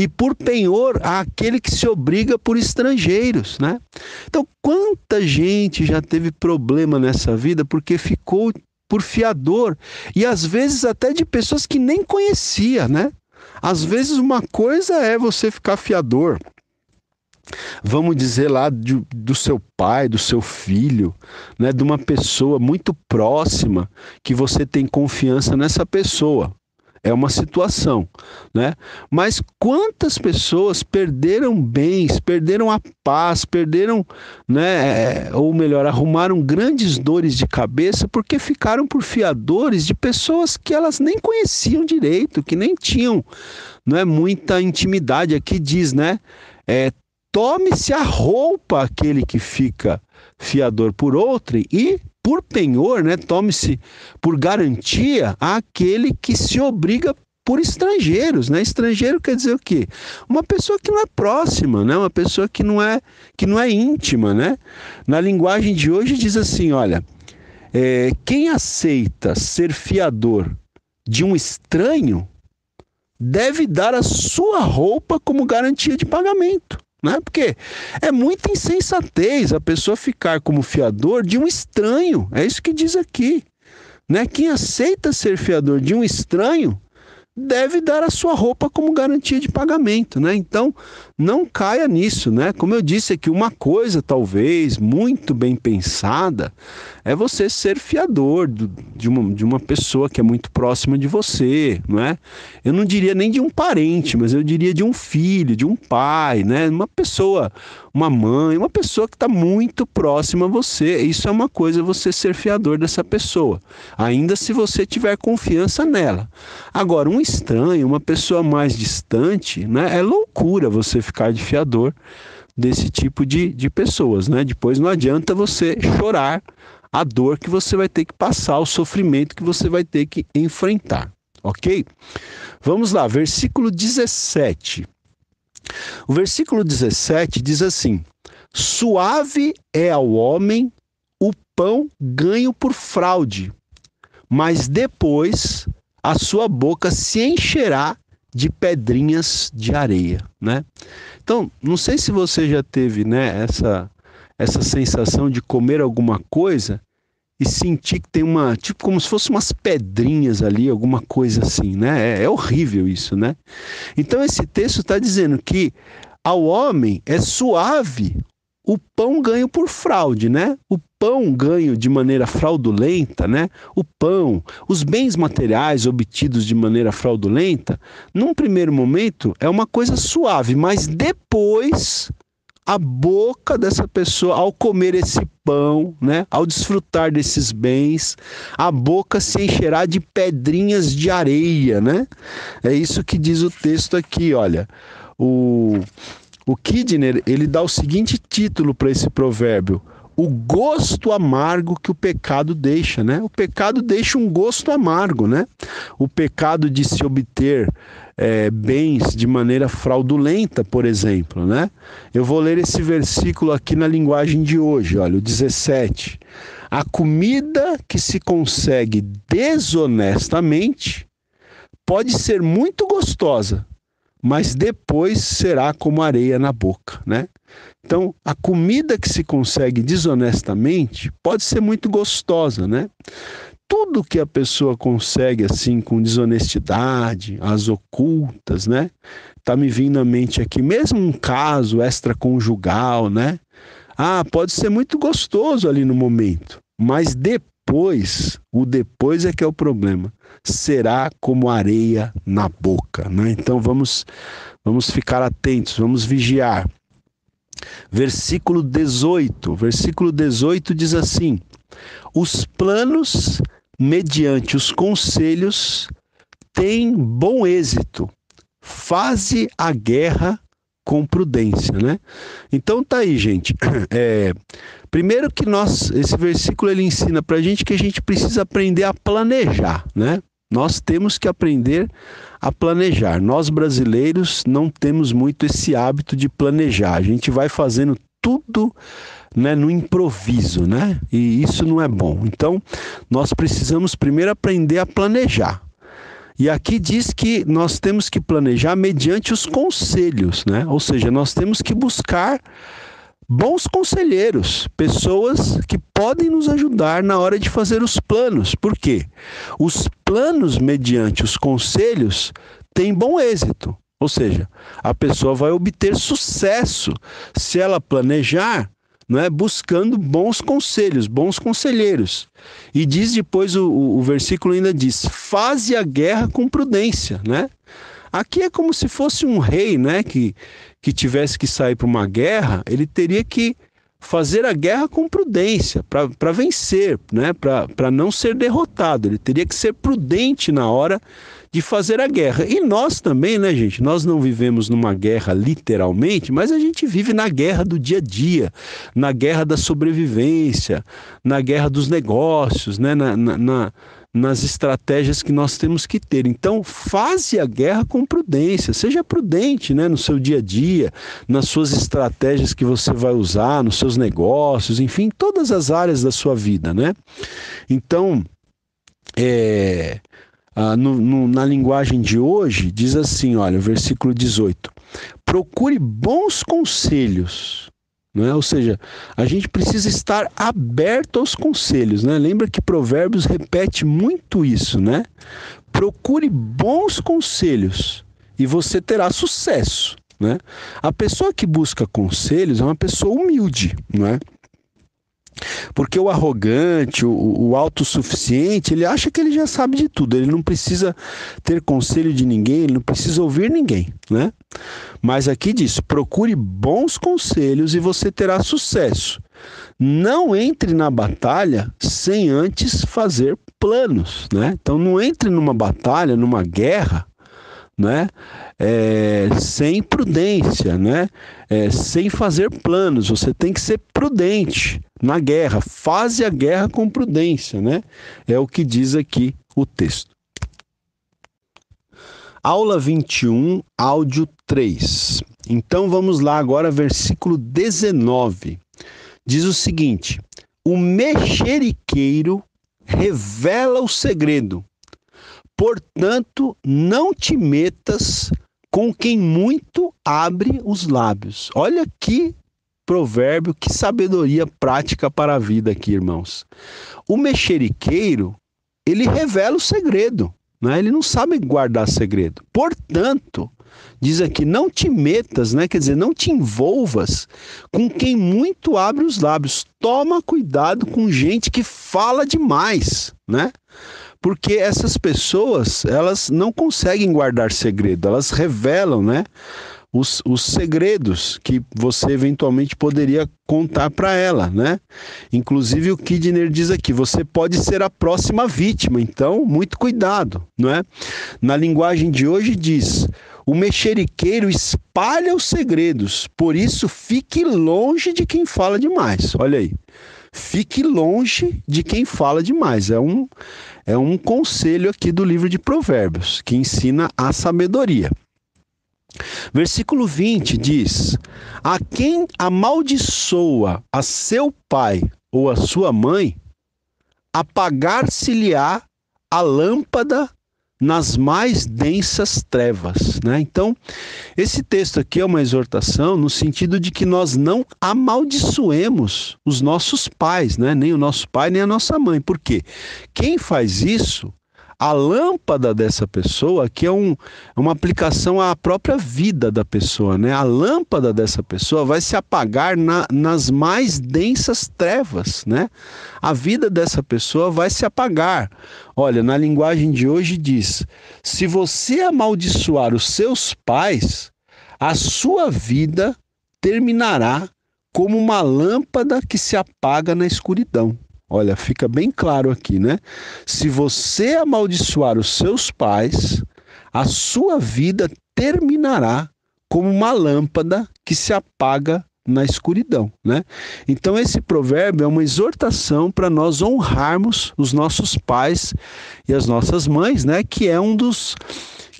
e por penhor àquele que se obriga por estrangeiros, né? Então, quanta gente já teve problema nessa vida porque ficou por fiador e às vezes até de pessoas que nem conhecia, né? Às vezes uma coisa é você ficar fiador, vamos dizer lá de, do seu pai, do seu filho, né, de uma pessoa muito próxima que você tem confiança nessa pessoa é uma situação, né? Mas quantas pessoas perderam bens, perderam a paz, perderam, né, é, ou melhor, arrumaram grandes dores de cabeça porque ficaram por fiadores de pessoas que elas nem conheciam direito, que nem tinham, não é muita intimidade aqui diz, né? É, tome-se a roupa aquele que fica fiador por outro e por penhor, né, tome-se por garantia aquele que se obriga por estrangeiros, né? Estrangeiro quer dizer o quê? Uma pessoa que não é próxima, né? Uma pessoa que não é que não é íntima, né? Na linguagem de hoje diz assim, olha, é, quem aceita ser fiador de um estranho deve dar a sua roupa como garantia de pagamento. Né? Porque é muita insensatez a pessoa ficar como fiador de um estranho. É isso que diz aqui. Né? Quem aceita ser fiador de um estranho deve dar a sua roupa como garantia de pagamento, né? Então, não caia nisso, né? Como eu disse aqui, uma coisa talvez muito bem pensada é você ser fiador do, de, uma, de uma pessoa que é muito próxima de você, não é? Eu não diria nem de um parente, mas eu diria de um filho, de um pai, né? Uma pessoa, uma mãe, uma pessoa que está muito próxima a você. Isso é uma coisa você ser fiador dessa pessoa, ainda se você tiver confiança nela. Agora, um estranho, uma pessoa mais distante, né? É loucura você ficar de fiador desse tipo de, de pessoas, né? Depois não adianta você chorar a dor que você vai ter que passar, o sofrimento que você vai ter que enfrentar, ok? Vamos lá, versículo 17. O versículo 17 diz assim: Suave é ao homem o pão ganho por fraude, mas depois a sua boca se encherá de pedrinhas de areia, né? Então, não sei se você já teve, né, essa essa sensação de comer alguma coisa e sentir que tem uma, tipo como se fosse umas pedrinhas ali, alguma coisa assim, né? É, é horrível isso, né? Então esse texto está dizendo que ao homem é suave o pão ganho por fraude, né? O pão ganho de maneira fraudulenta, né? O pão, os bens materiais obtidos de maneira fraudulenta, num primeiro momento é uma coisa suave, mas depois a boca dessa pessoa ao comer esse pão, né, ao desfrutar desses bens, a boca se encherá de pedrinhas de areia, né? É isso que diz o texto aqui, olha. O o Kidner ele dá o seguinte título para esse provérbio: o gosto amargo que o pecado deixa, né? O pecado deixa um gosto amargo, né? O pecado de se obter é, bens de maneira fraudulenta, por exemplo, né? Eu vou ler esse versículo aqui na linguagem de hoje, olha, o 17. A comida que se consegue desonestamente pode ser muito gostosa, mas depois será como areia na boca, né? Então, a comida que se consegue desonestamente pode ser muito gostosa, né? Tudo que a pessoa consegue assim com desonestidade, as ocultas, né? Tá me vindo à mente aqui mesmo um caso extraconjugal, né? Ah, pode ser muito gostoso ali no momento, mas depois depois, o depois é que é o problema. Será como areia na boca, né? Então vamos vamos ficar atentos, vamos vigiar. Versículo 18, versículo 18 diz assim: Os planos mediante os conselhos têm bom êxito. Faze a guerra com prudência, né? Então tá aí, gente. É, primeiro que nós, esse versículo ele ensina para gente que a gente precisa aprender a planejar, né? Nós temos que aprender a planejar. Nós brasileiros não temos muito esse hábito de planejar. A gente vai fazendo tudo né, no improviso, né? E isso não é bom. Então, nós precisamos primeiro aprender a planejar. E aqui diz que nós temos que planejar mediante os conselhos, né? Ou seja, nós temos que buscar bons conselheiros, pessoas que podem nos ajudar na hora de fazer os planos. Por quê? Os planos mediante os conselhos têm bom êxito. Ou seja, a pessoa vai obter sucesso se ela planejar não é? buscando bons conselhos, bons conselheiros. E diz depois, o, o versículo ainda diz: faze a guerra com prudência, né? Aqui é como se fosse um rei, né, que, que tivesse que sair para uma guerra, ele teria que fazer a guerra com prudência, para vencer, né, para não ser derrotado. Ele teria que ser prudente na hora de fazer a guerra. E nós também, né, gente? Nós não vivemos numa guerra literalmente, mas a gente vive na guerra do dia a dia, na guerra da sobrevivência, na guerra dos negócios, né? na, na, na nas estratégias que nós temos que ter. Então, faze a guerra com prudência, seja prudente né, no seu dia a dia, nas suas estratégias que você vai usar, nos seus negócios, enfim, todas as áreas da sua vida. Né? Então, é, ah, no, no, na linguagem de hoje, diz assim: olha, o versículo 18: procure bons conselhos. Não é? Ou seja, a gente precisa estar aberto aos conselhos. Né? Lembra que Provérbios repete muito isso, né? Procure bons conselhos e você terá sucesso. Né? A pessoa que busca conselhos é uma pessoa humilde, não é? Porque o arrogante, o, o autossuficiente, ele acha que ele já sabe de tudo, ele não precisa ter conselho de ninguém, ele não precisa ouvir ninguém, né? Mas aqui diz: procure bons conselhos e você terá sucesso. Não entre na batalha sem antes fazer planos, né? Então não entre numa batalha, numa guerra, né? É, sem prudência, né? é, sem fazer planos. Você tem que ser prudente na guerra. Faze a guerra com prudência, né? É o que diz aqui o texto. Aula 21, áudio 3. Então vamos lá agora, versículo 19. Diz o seguinte: O mexeriqueiro revela o segredo. Portanto, não te metas com quem muito abre os lábios. Olha que provérbio, que sabedoria prática para a vida aqui, irmãos. O mexeriqueiro, ele revela o segredo, né? ele não sabe guardar segredo. Portanto, diz aqui, não te metas, né? quer dizer, não te envolvas com quem muito abre os lábios. Toma cuidado com gente que fala demais, né? porque essas pessoas elas não conseguem guardar segredo, elas revelam, né? Os, os, segredos que você eventualmente poderia contar para ela, né? Inclusive o Kidner diz aqui, você pode ser a próxima vítima, então muito cuidado, não é? Na linguagem de hoje diz, o mexeriqueiro espalha os segredos, por isso fique longe de quem fala demais. Olha aí. Fique longe de quem fala demais. É um é um conselho aqui do livro de Provérbios, que ensina a sabedoria. Versículo 20 diz: A quem amaldiçoa a seu pai ou a sua mãe, apagar-se-lhe-á a lâmpada nas mais densas trevas. Né? Então, esse texto aqui é uma exortação no sentido de que nós não amaldiçoemos os nossos pais, né? nem o nosso pai, nem a nossa mãe. Por quê? Quem faz isso a lâmpada dessa pessoa, que é um, uma aplicação à própria vida da pessoa, né? A lâmpada dessa pessoa vai se apagar na, nas mais densas trevas, né? A vida dessa pessoa vai se apagar. Olha, na linguagem de hoje diz: se você amaldiçoar os seus pais, a sua vida terminará como uma lâmpada que se apaga na escuridão. Olha, fica bem claro aqui, né? Se você amaldiçoar os seus pais, a sua vida terminará como uma lâmpada que se apaga na escuridão, né? Então esse provérbio é uma exortação para nós honrarmos os nossos pais e as nossas mães, né? Que é um dos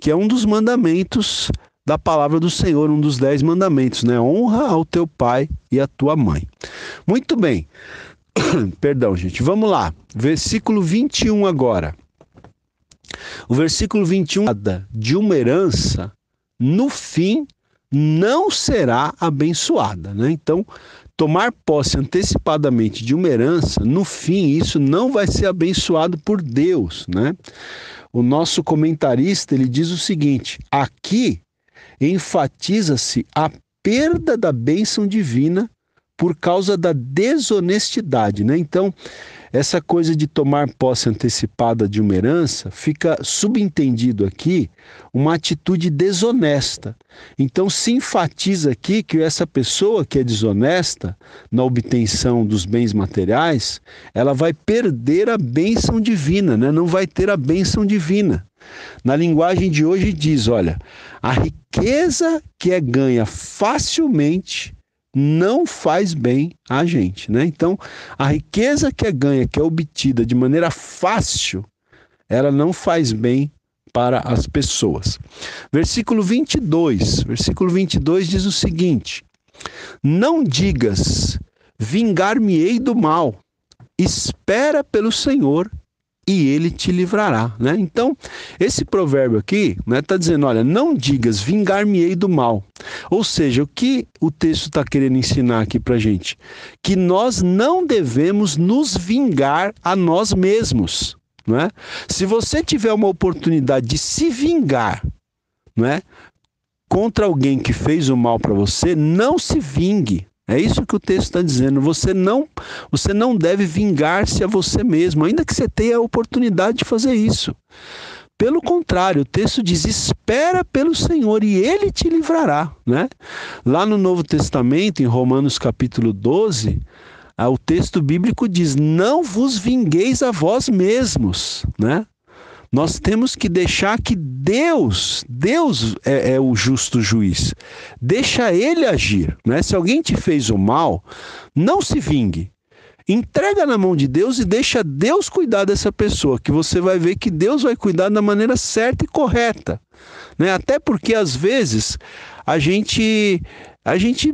que é um dos mandamentos da palavra do Senhor, um dos dez mandamentos, né? Honra ao teu pai e à tua mãe. Muito bem. Perdão, gente. Vamos lá. Versículo 21 agora. O versículo 21 de uma herança, no fim, não será abençoada. Né? Então, tomar posse antecipadamente de uma herança, no fim, isso não vai ser abençoado por Deus. Né? O nosso comentarista ele diz o seguinte: aqui enfatiza-se a perda da bênção divina por causa da desonestidade, né? Então, essa coisa de tomar posse antecipada de uma herança fica subentendido aqui uma atitude desonesta. Então se enfatiza aqui que essa pessoa que é desonesta na obtenção dos bens materiais, ela vai perder a bênção divina, né? não vai ter a bênção divina. Na linguagem de hoje diz, olha, a riqueza que é ganha facilmente não faz bem a gente, né? Então, a riqueza que é ganha, que é obtida de maneira fácil, ela não faz bem para as pessoas. Versículo 22, versículo 22 diz o seguinte: Não digas: vingar-me-ei do mal. Espera pelo Senhor e ele te livrará, né? Então, esse provérbio aqui, né, tá dizendo, olha, não digas vingar-me-ei do mal. Ou seja, o que o texto está querendo ensinar aqui pra gente? Que nós não devemos nos vingar a nós mesmos, né? Se você tiver uma oportunidade de se vingar, né, contra alguém que fez o mal para você, não se vingue, é isso que o texto está dizendo. Você não, você não deve vingar-se a você mesmo, ainda que você tenha a oportunidade de fazer isso. Pelo contrário, o texto diz: espera pelo Senhor e ele te livrará. Né? Lá no Novo Testamento, em Romanos capítulo 12, o texto bíblico diz: não vos vingueis a vós mesmos. Né? Nós temos que deixar que Deus, Deus é, é o justo juiz. Deixa ele agir. Né? Se alguém te fez o mal, não se vingue. Entrega na mão de Deus e deixa Deus cuidar dessa pessoa, que você vai ver que Deus vai cuidar da maneira certa e correta. Né? Até porque às vezes a gente a gente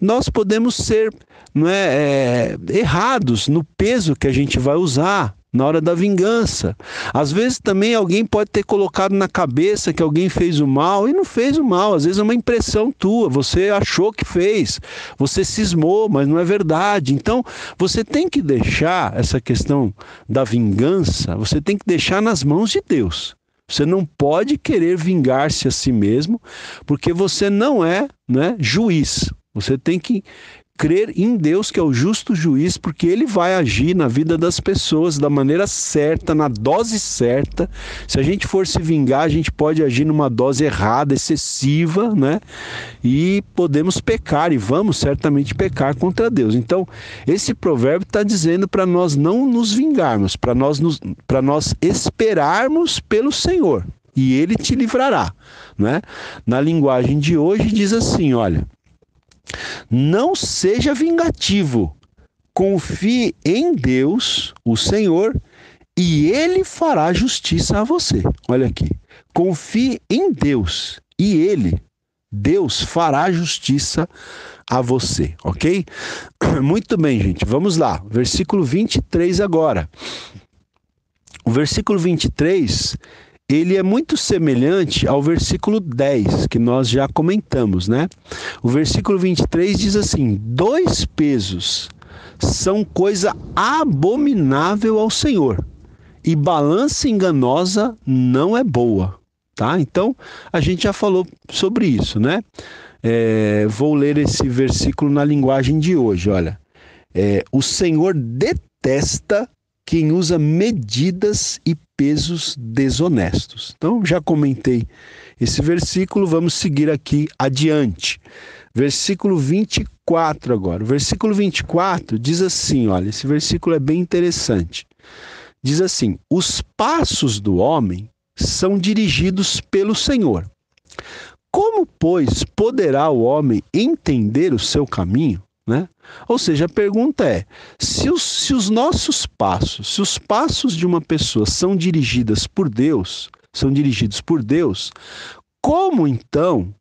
nós podemos ser não é, é, errados no peso que a gente vai usar, na hora da vingança. Às vezes também alguém pode ter colocado na cabeça que alguém fez o mal e não fez o mal. Às vezes é uma impressão tua, você achou que fez, você cismou, mas não é verdade. Então você tem que deixar essa questão da vingança, você tem que deixar nas mãos de Deus. Você não pode querer vingar-se a si mesmo, porque você não é né, juiz. Você tem que crer em Deus, que é o justo juiz, porque ele vai agir na vida das pessoas da maneira certa, na dose certa. Se a gente for se vingar, a gente pode agir numa dose errada, excessiva, né? E podemos pecar e vamos certamente pecar contra Deus. Então, esse provérbio está dizendo para nós não nos vingarmos, para nós, nos, nós esperarmos pelo Senhor. E ele te livrará, né? Na linguagem de hoje diz assim, olha, não seja vingativo. Confie em Deus, o Senhor, e ele fará justiça a você. Olha aqui. Confie em Deus e ele, Deus, fará justiça a você, ok? Muito bem, gente. Vamos lá. Versículo 23 agora. O versículo 23 ele é muito semelhante ao versículo 10, que nós já comentamos, né? O versículo 23 diz assim: Dois pesos são coisa abominável ao Senhor, e balança enganosa não é boa. Tá? Então, a gente já falou sobre isso, né? É, vou ler esse versículo na linguagem de hoje, olha. É, o Senhor detesta quem usa medidas e pesos desonestos. Então, já comentei esse versículo, vamos seguir aqui adiante. Versículo 24 agora. O versículo 24 diz assim, olha, esse versículo é bem interessante. Diz assim: "Os passos do homem são dirigidos pelo Senhor. Como, pois, poderá o homem entender o seu caminho? Né? Ou seja, a pergunta é: se os, se os nossos passos, se os passos de uma pessoa são dirigidas por Deus, são dirigidos por Deus, como então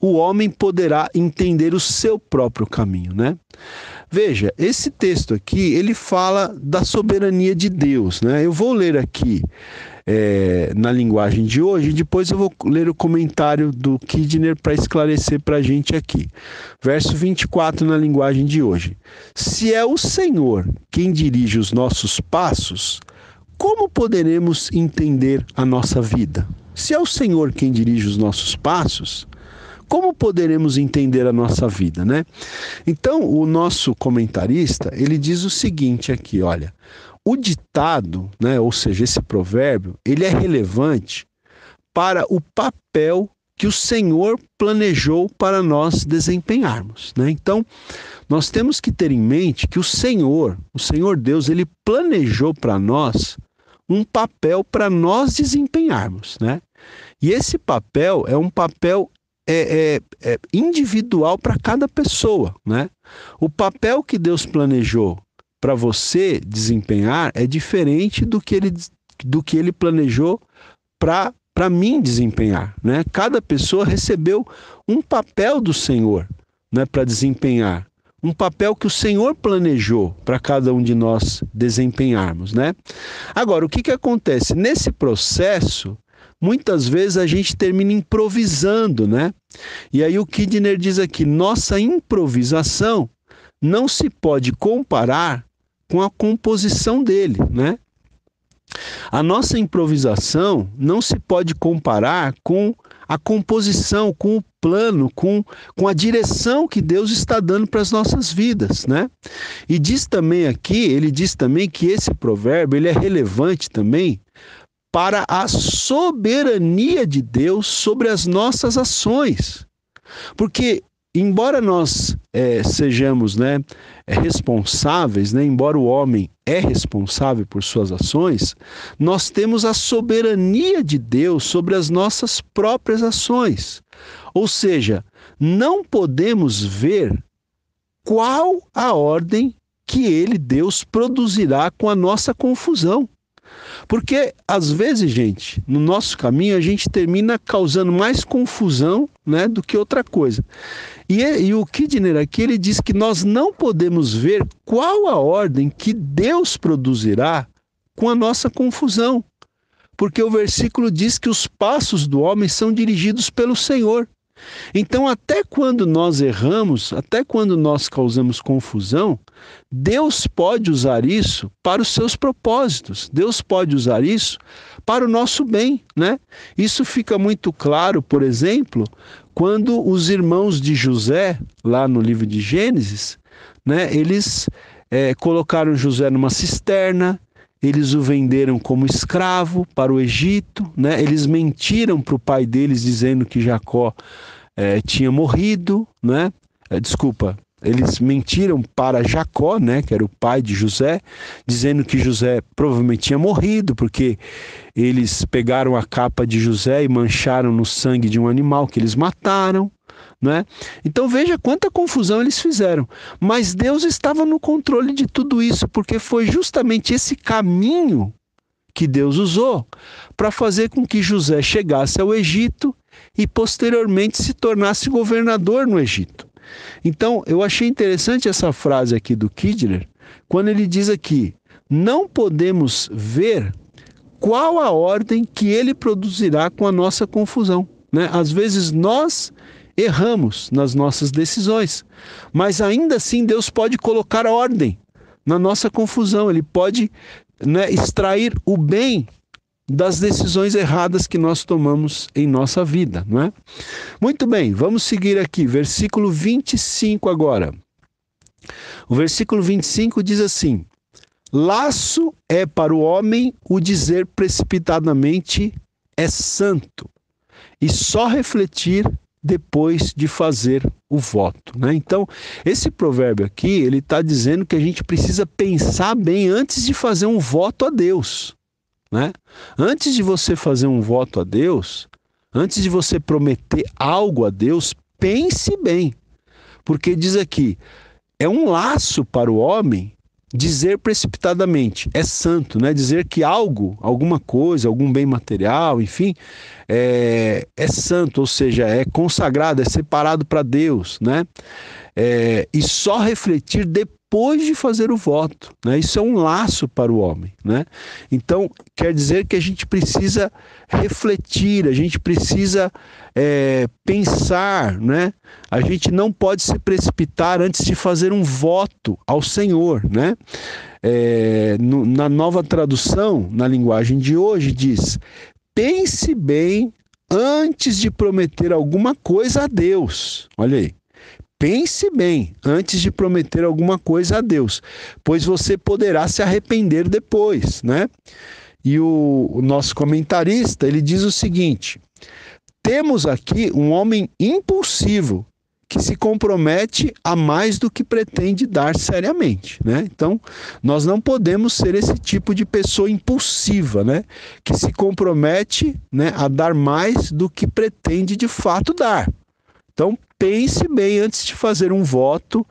o homem poderá entender o seu próprio caminho, né? Veja, esse texto aqui, ele fala da soberania de Deus, né? Eu vou ler aqui é, na linguagem de hoje. Depois eu vou ler o comentário do Kidner para esclarecer para a gente aqui. Verso 24 na linguagem de hoje. Se é o Senhor quem dirige os nossos passos, como poderemos entender a nossa vida? Se é o Senhor quem dirige os nossos passos, como poderemos entender a nossa vida, né? Então, o nosso comentarista, ele diz o seguinte aqui, olha: o ditado, né, ou seja, esse provérbio, ele é relevante para o papel que o Senhor planejou para nós desempenharmos. Né? Então, nós temos que ter em mente que o Senhor, o Senhor Deus, ele planejou para nós um papel para nós desempenharmos. Né? E esse papel é um papel é, é, é individual para cada pessoa. Né? O papel que Deus planejou para você desempenhar é diferente do que ele, do que ele planejou para para mim desempenhar, né? Cada pessoa recebeu um papel do Senhor, né, para desempenhar, um papel que o Senhor planejou para cada um de nós desempenharmos, né? Agora, o que que acontece nesse processo? Muitas vezes a gente termina improvisando, né? E aí o Kidner diz aqui, nossa improvisação não se pode comparar com a composição dele, né? A nossa improvisação não se pode comparar com a composição, com o plano, com, com a direção que Deus está dando para as nossas vidas, né? E diz também aqui, ele diz também que esse provérbio, ele é relevante também para a soberania de Deus sobre as nossas ações. Porque embora nós é, sejamos né, é, responsáveis, né, embora o homem é responsável por suas ações, nós temos a soberania de Deus sobre as nossas próprias ações. Ou seja, não podemos ver qual a ordem que ele, Deus, produzirá com a nossa confusão. Porque às vezes, gente, no nosso caminho a gente termina causando mais confusão né, do que outra coisa. E, é, e o Kidner aqui ele diz que nós não podemos ver qual a ordem que Deus produzirá com a nossa confusão, porque o versículo diz que os passos do homem são dirigidos pelo Senhor. Então, até quando nós erramos, até quando nós causamos confusão, Deus pode usar isso para os seus propósitos. Deus pode usar isso para o nosso bem, né? Isso fica muito claro, por exemplo, quando os irmãos de José, lá no livro de Gênesis, né, eles é, colocaram José numa cisterna, eles o venderam como escravo para o Egito, né? eles mentiram para o pai deles dizendo que Jacó é, tinha morrido, né? É, desculpa, eles mentiram para Jacó, né, que era o pai de José, dizendo que José provavelmente tinha morrido, porque eles pegaram a capa de José e mancharam no sangue de um animal que eles mataram, né? Então veja quanta confusão eles fizeram. Mas Deus estava no controle de tudo isso, porque foi justamente esse caminho que Deus usou para fazer com que José chegasse ao Egito e posteriormente se tornasse governador no Egito. Então, eu achei interessante essa frase aqui do Kidler, quando ele diz aqui: "Não podemos ver qual a ordem que ele produzirá com a nossa confusão", né? Às vezes nós erramos nas nossas decisões. Mas ainda assim, Deus pode colocar ordem na nossa confusão, Ele pode né, extrair o bem das decisões erradas que nós tomamos em nossa vida, não é? Muito bem, vamos seguir aqui, versículo 25 agora. O versículo 25 diz assim: Laço é para o homem o dizer precipitadamente é santo, e só refletir depois de fazer o voto. Né? Então, esse provérbio aqui, ele está dizendo que a gente precisa pensar bem antes de fazer um voto a Deus. Né? Antes de você fazer um voto a Deus, antes de você prometer algo a Deus, pense bem. Porque diz aqui, é um laço para o homem dizer precipitadamente é santo, né? Dizer que algo, alguma coisa, algum bem material, enfim, é, é santo, ou seja, é consagrado, é separado para Deus, né? É, e só refletir depois depois de fazer o voto. Né? Isso é um laço para o homem. Né? Então, quer dizer que a gente precisa refletir, a gente precisa é, pensar, né? a gente não pode se precipitar antes de fazer um voto ao Senhor. Né? É, no, na nova tradução, na linguagem de hoje, diz: pense bem antes de prometer alguma coisa a Deus. Olha aí. Pense bem antes de prometer alguma coisa a Deus, pois você poderá se arrepender depois, né? E o, o nosso comentarista, ele diz o seguinte: Temos aqui um homem impulsivo que se compromete a mais do que pretende dar seriamente, né? Então, nós não podemos ser esse tipo de pessoa impulsiva, né? Que se compromete, né, a dar mais do que pretende de fato dar. Então pense bem antes de fazer um voto,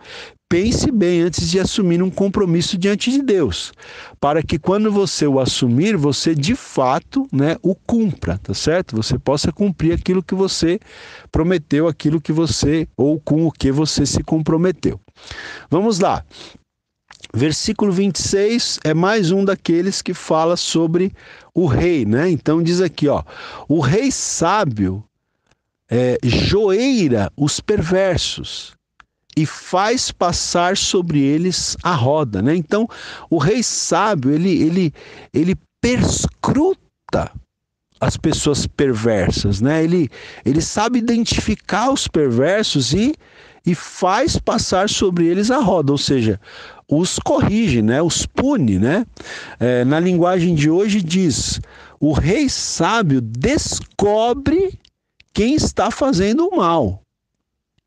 pense bem antes de assumir um compromisso diante de Deus, para que quando você o assumir, você de fato, né, o cumpra, tá certo? Você possa cumprir aquilo que você prometeu, aquilo que você ou com o que você se comprometeu. Vamos lá. Versículo 26 é mais um daqueles que fala sobre o rei, né? Então diz aqui, ó: "O rei sábio é, joeira os perversos e faz passar sobre eles a roda, né? Então, o rei sábio, ele ele ele perscruta as pessoas perversas, né? Ele ele sabe identificar os perversos e e faz passar sobre eles a roda, ou seja, os corrige, né? Os pune, né? É, na linguagem de hoje diz: o rei sábio descobre quem está fazendo o mal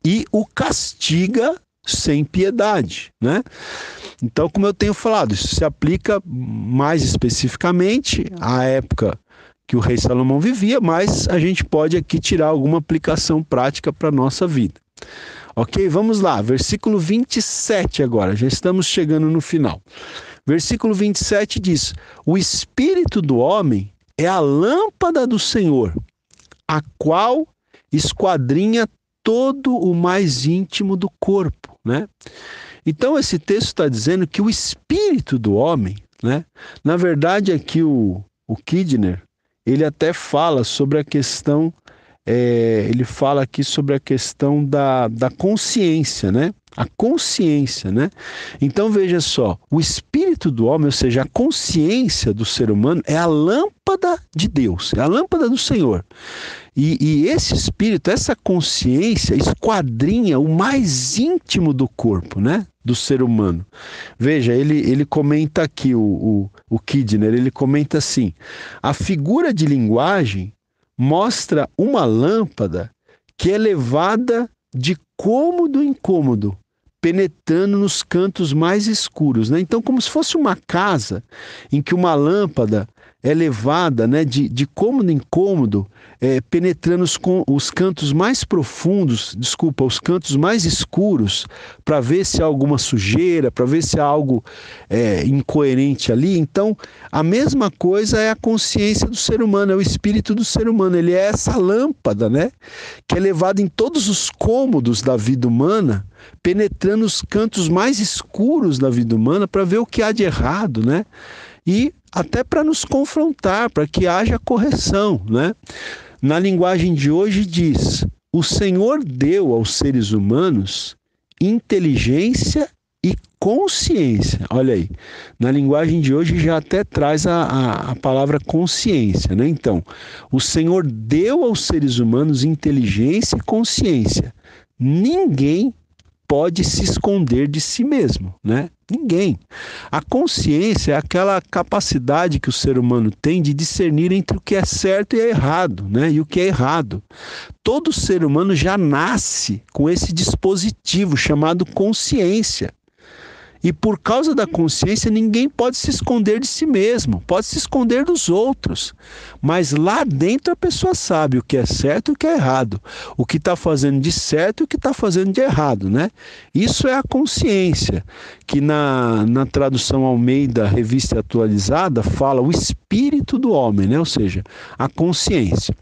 e o castiga sem piedade, né? Então, como eu tenho falado, isso se aplica mais especificamente à época que o rei Salomão vivia, mas a gente pode aqui tirar alguma aplicação prática para a nossa vida. Ok, vamos lá, versículo 27 agora, já estamos chegando no final. Versículo 27 diz: O espírito do homem é a lâmpada do Senhor, a qual esquadrinha todo o mais íntimo do corpo, né? Então esse texto está dizendo que o espírito do homem, né? Na verdade aqui o, o Kidner, ele até fala sobre a questão, é, ele fala aqui sobre a questão da, da consciência, né? a consciência, né? Então veja só, o espírito do homem, ou seja, a consciência do ser humano é a lâmpada de Deus, é a lâmpada do Senhor. E, e esse espírito, essa consciência, esquadrinha o mais íntimo do corpo, né? Do ser humano. Veja, ele, ele comenta aqui, o, o, o Kidner, né? ele comenta assim: a figura de linguagem mostra uma lâmpada que é levada de cômodo em cômodo penetrando nos cantos mais escuros. Né? Então, como se fosse uma casa em que uma lâmpada é levada né, de, de cômodo em cômodo, é, penetrando os, com, os cantos mais profundos, desculpa, os cantos mais escuros, para ver se há alguma sujeira, para ver se há algo é, incoerente ali. Então, a mesma coisa é a consciência do ser humano, é o espírito do ser humano. Ele é essa lâmpada né, que é levada em todos os cômodos da vida humana penetrando os cantos mais escuros da vida humana para ver o que há de errado, né? E até para nos confrontar, para que haja correção, né? Na linguagem de hoje diz: o Senhor deu aos seres humanos inteligência e consciência. Olha aí, na linguagem de hoje já até traz a, a, a, palavra consciência, né? Então, o Senhor deu aos seres humanos inteligência e consciência. Ninguém pode se esconder de si mesmo, né? Ninguém. A consciência é aquela capacidade que o ser humano tem de discernir entre o que é certo e é errado, né? E o que é errado. Todo ser humano já nasce com esse dispositivo chamado consciência. E por causa da consciência, ninguém pode se esconder de si mesmo, pode se esconder dos outros. Mas lá dentro a pessoa sabe o que é certo e o que é errado, o que está fazendo de certo e o que está fazendo de errado, né? Isso é a consciência, que na, na tradução Almeida, revista atualizada, fala o espírito do homem, né? Ou seja, a consciência.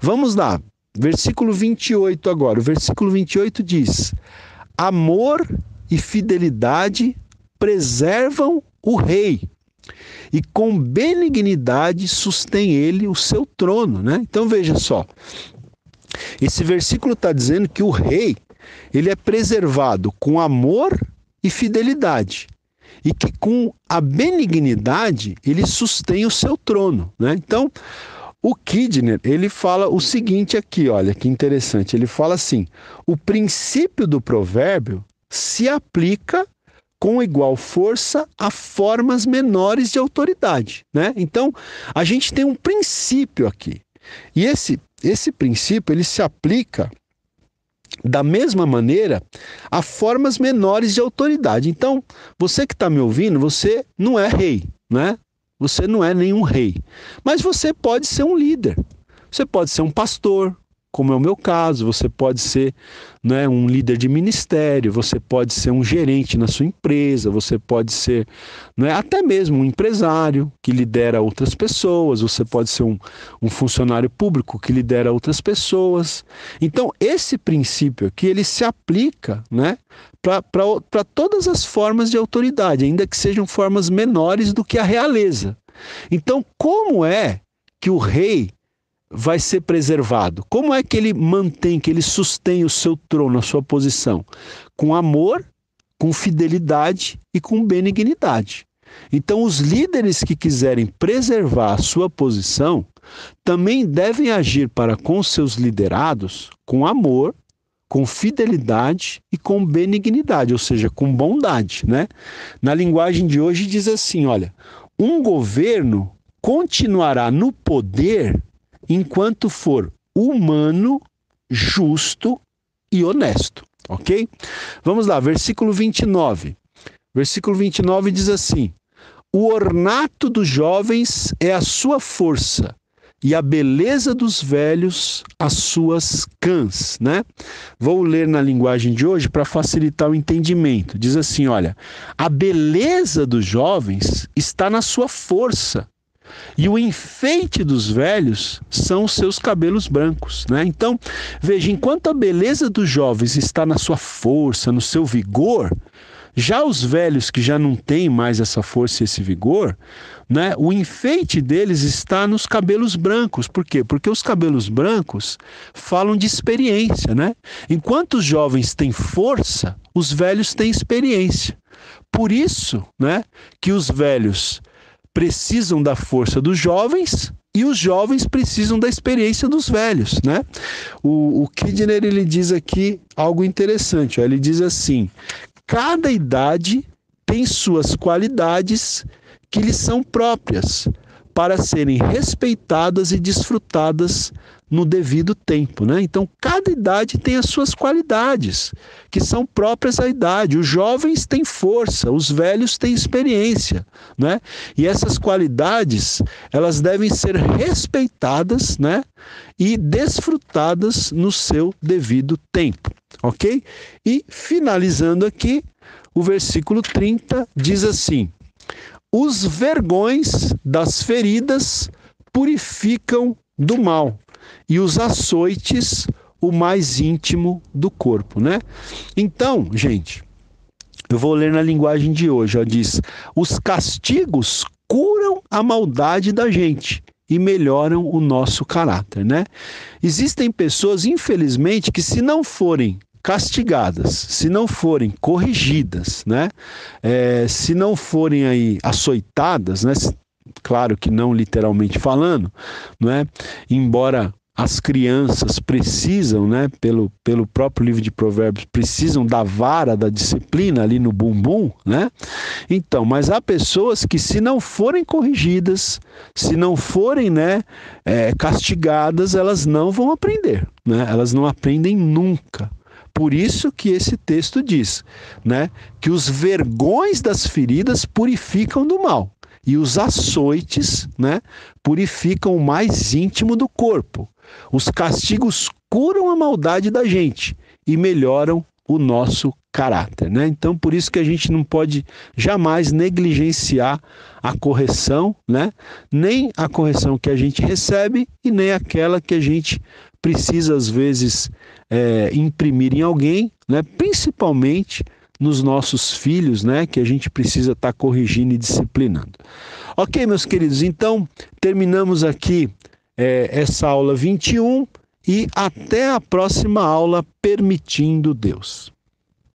Vamos lá, versículo 28 agora. O versículo 28 diz: Amor e fidelidade preservam o rei e com benignidade sustém ele o seu trono, né? Então veja só, esse versículo está dizendo que o rei ele é preservado com amor e fidelidade e que com a benignidade ele sustém o seu trono, né? Então o Kidner, ele fala o seguinte aqui, olha que interessante. Ele fala assim: o princípio do provérbio se aplica com igual força a formas menores de autoridade, né? Então, a gente tem um princípio aqui. E esse esse princípio ele se aplica da mesma maneira a formas menores de autoridade. Então, você que está me ouvindo, você não é rei, né? Você não é nenhum rei, mas você pode ser um líder. Você pode ser um pastor, como é o meu caso, você pode ser né, um líder de ministério, você pode ser um gerente na sua empresa, você pode ser né, até mesmo um empresário que lidera outras pessoas, você pode ser um, um funcionário público que lidera outras pessoas. Então, esse princípio aqui, ele se aplica né, para todas as formas de autoridade, ainda que sejam formas menores do que a realeza. Então, como é que o rei vai ser preservado? Como é que ele mantém, que ele sustém o seu trono, a sua posição? Com amor, com fidelidade e com benignidade. Então, os líderes que quiserem preservar a sua posição também devem agir para com seus liderados com amor, com fidelidade e com benignidade, ou seja, com bondade, né? Na linguagem de hoje diz assim, olha, um governo continuará no poder enquanto for humano, justo e honesto, ok? Vamos lá, versículo 29. Versículo 29 diz assim: O ornato dos jovens é a sua força, e a beleza dos velhos as suas cãs, né? Vou ler na linguagem de hoje para facilitar o entendimento. Diz assim, olha: A beleza dos jovens está na sua força e o enfeite dos velhos são os seus cabelos brancos, né? Então, veja, enquanto a beleza dos jovens está na sua força, no seu vigor, já os velhos que já não têm mais essa força e esse vigor, né, o enfeite deles está nos cabelos brancos. Por quê? Porque os cabelos brancos falam de experiência, né? Enquanto os jovens têm força, os velhos têm experiência. Por isso, né, que os velhos precisam da força dos jovens e os jovens precisam da experiência dos velhos, né? O, o Kidner ele diz aqui algo interessante. Ó. Ele diz assim: cada idade tem suas qualidades que lhes são próprias para serem respeitadas e desfrutadas no devido tempo. Né? Então, cada idade tem as suas qualidades, que são próprias à idade. Os jovens têm força, os velhos têm experiência. Né? E essas qualidades elas devem ser respeitadas né? e desfrutadas no seu devido tempo. Ok? E finalizando aqui, o versículo 30 diz assim: Os vergões das feridas purificam do mal e os açoites, o mais íntimo do corpo, né? Então, gente, eu vou ler na linguagem de hoje, ó, diz: "Os castigos curam a maldade da gente." E melhoram o nosso caráter, né? Existem pessoas, infelizmente, que se não forem castigadas, se não forem corrigidas, né? É, se não forem aí açoitadas, né? Claro que não literalmente falando, não é? Embora as crianças precisam, né, pelo, pelo próprio livro de Provérbios, precisam da vara da disciplina ali no bumbum, né? Então, mas há pessoas que se não forem corrigidas, se não forem, né, é, castigadas, elas não vão aprender, né? Elas não aprendem nunca. Por isso que esse texto diz, né, que os vergões das feridas purificam do mal e os açoites, né, purificam o mais íntimo do corpo. Os castigos curam a maldade da gente e melhoram o nosso caráter, né? Então, por isso que a gente não pode jamais negligenciar a correção, né? Nem a correção que a gente recebe e nem aquela que a gente precisa, às vezes, é, imprimir em alguém, né? Principalmente nos nossos filhos, né? Que a gente precisa estar tá corrigindo e disciplinando. Ok, meus queridos, então terminamos aqui é, essa aula 21 e até a próxima aula, permitindo Deus.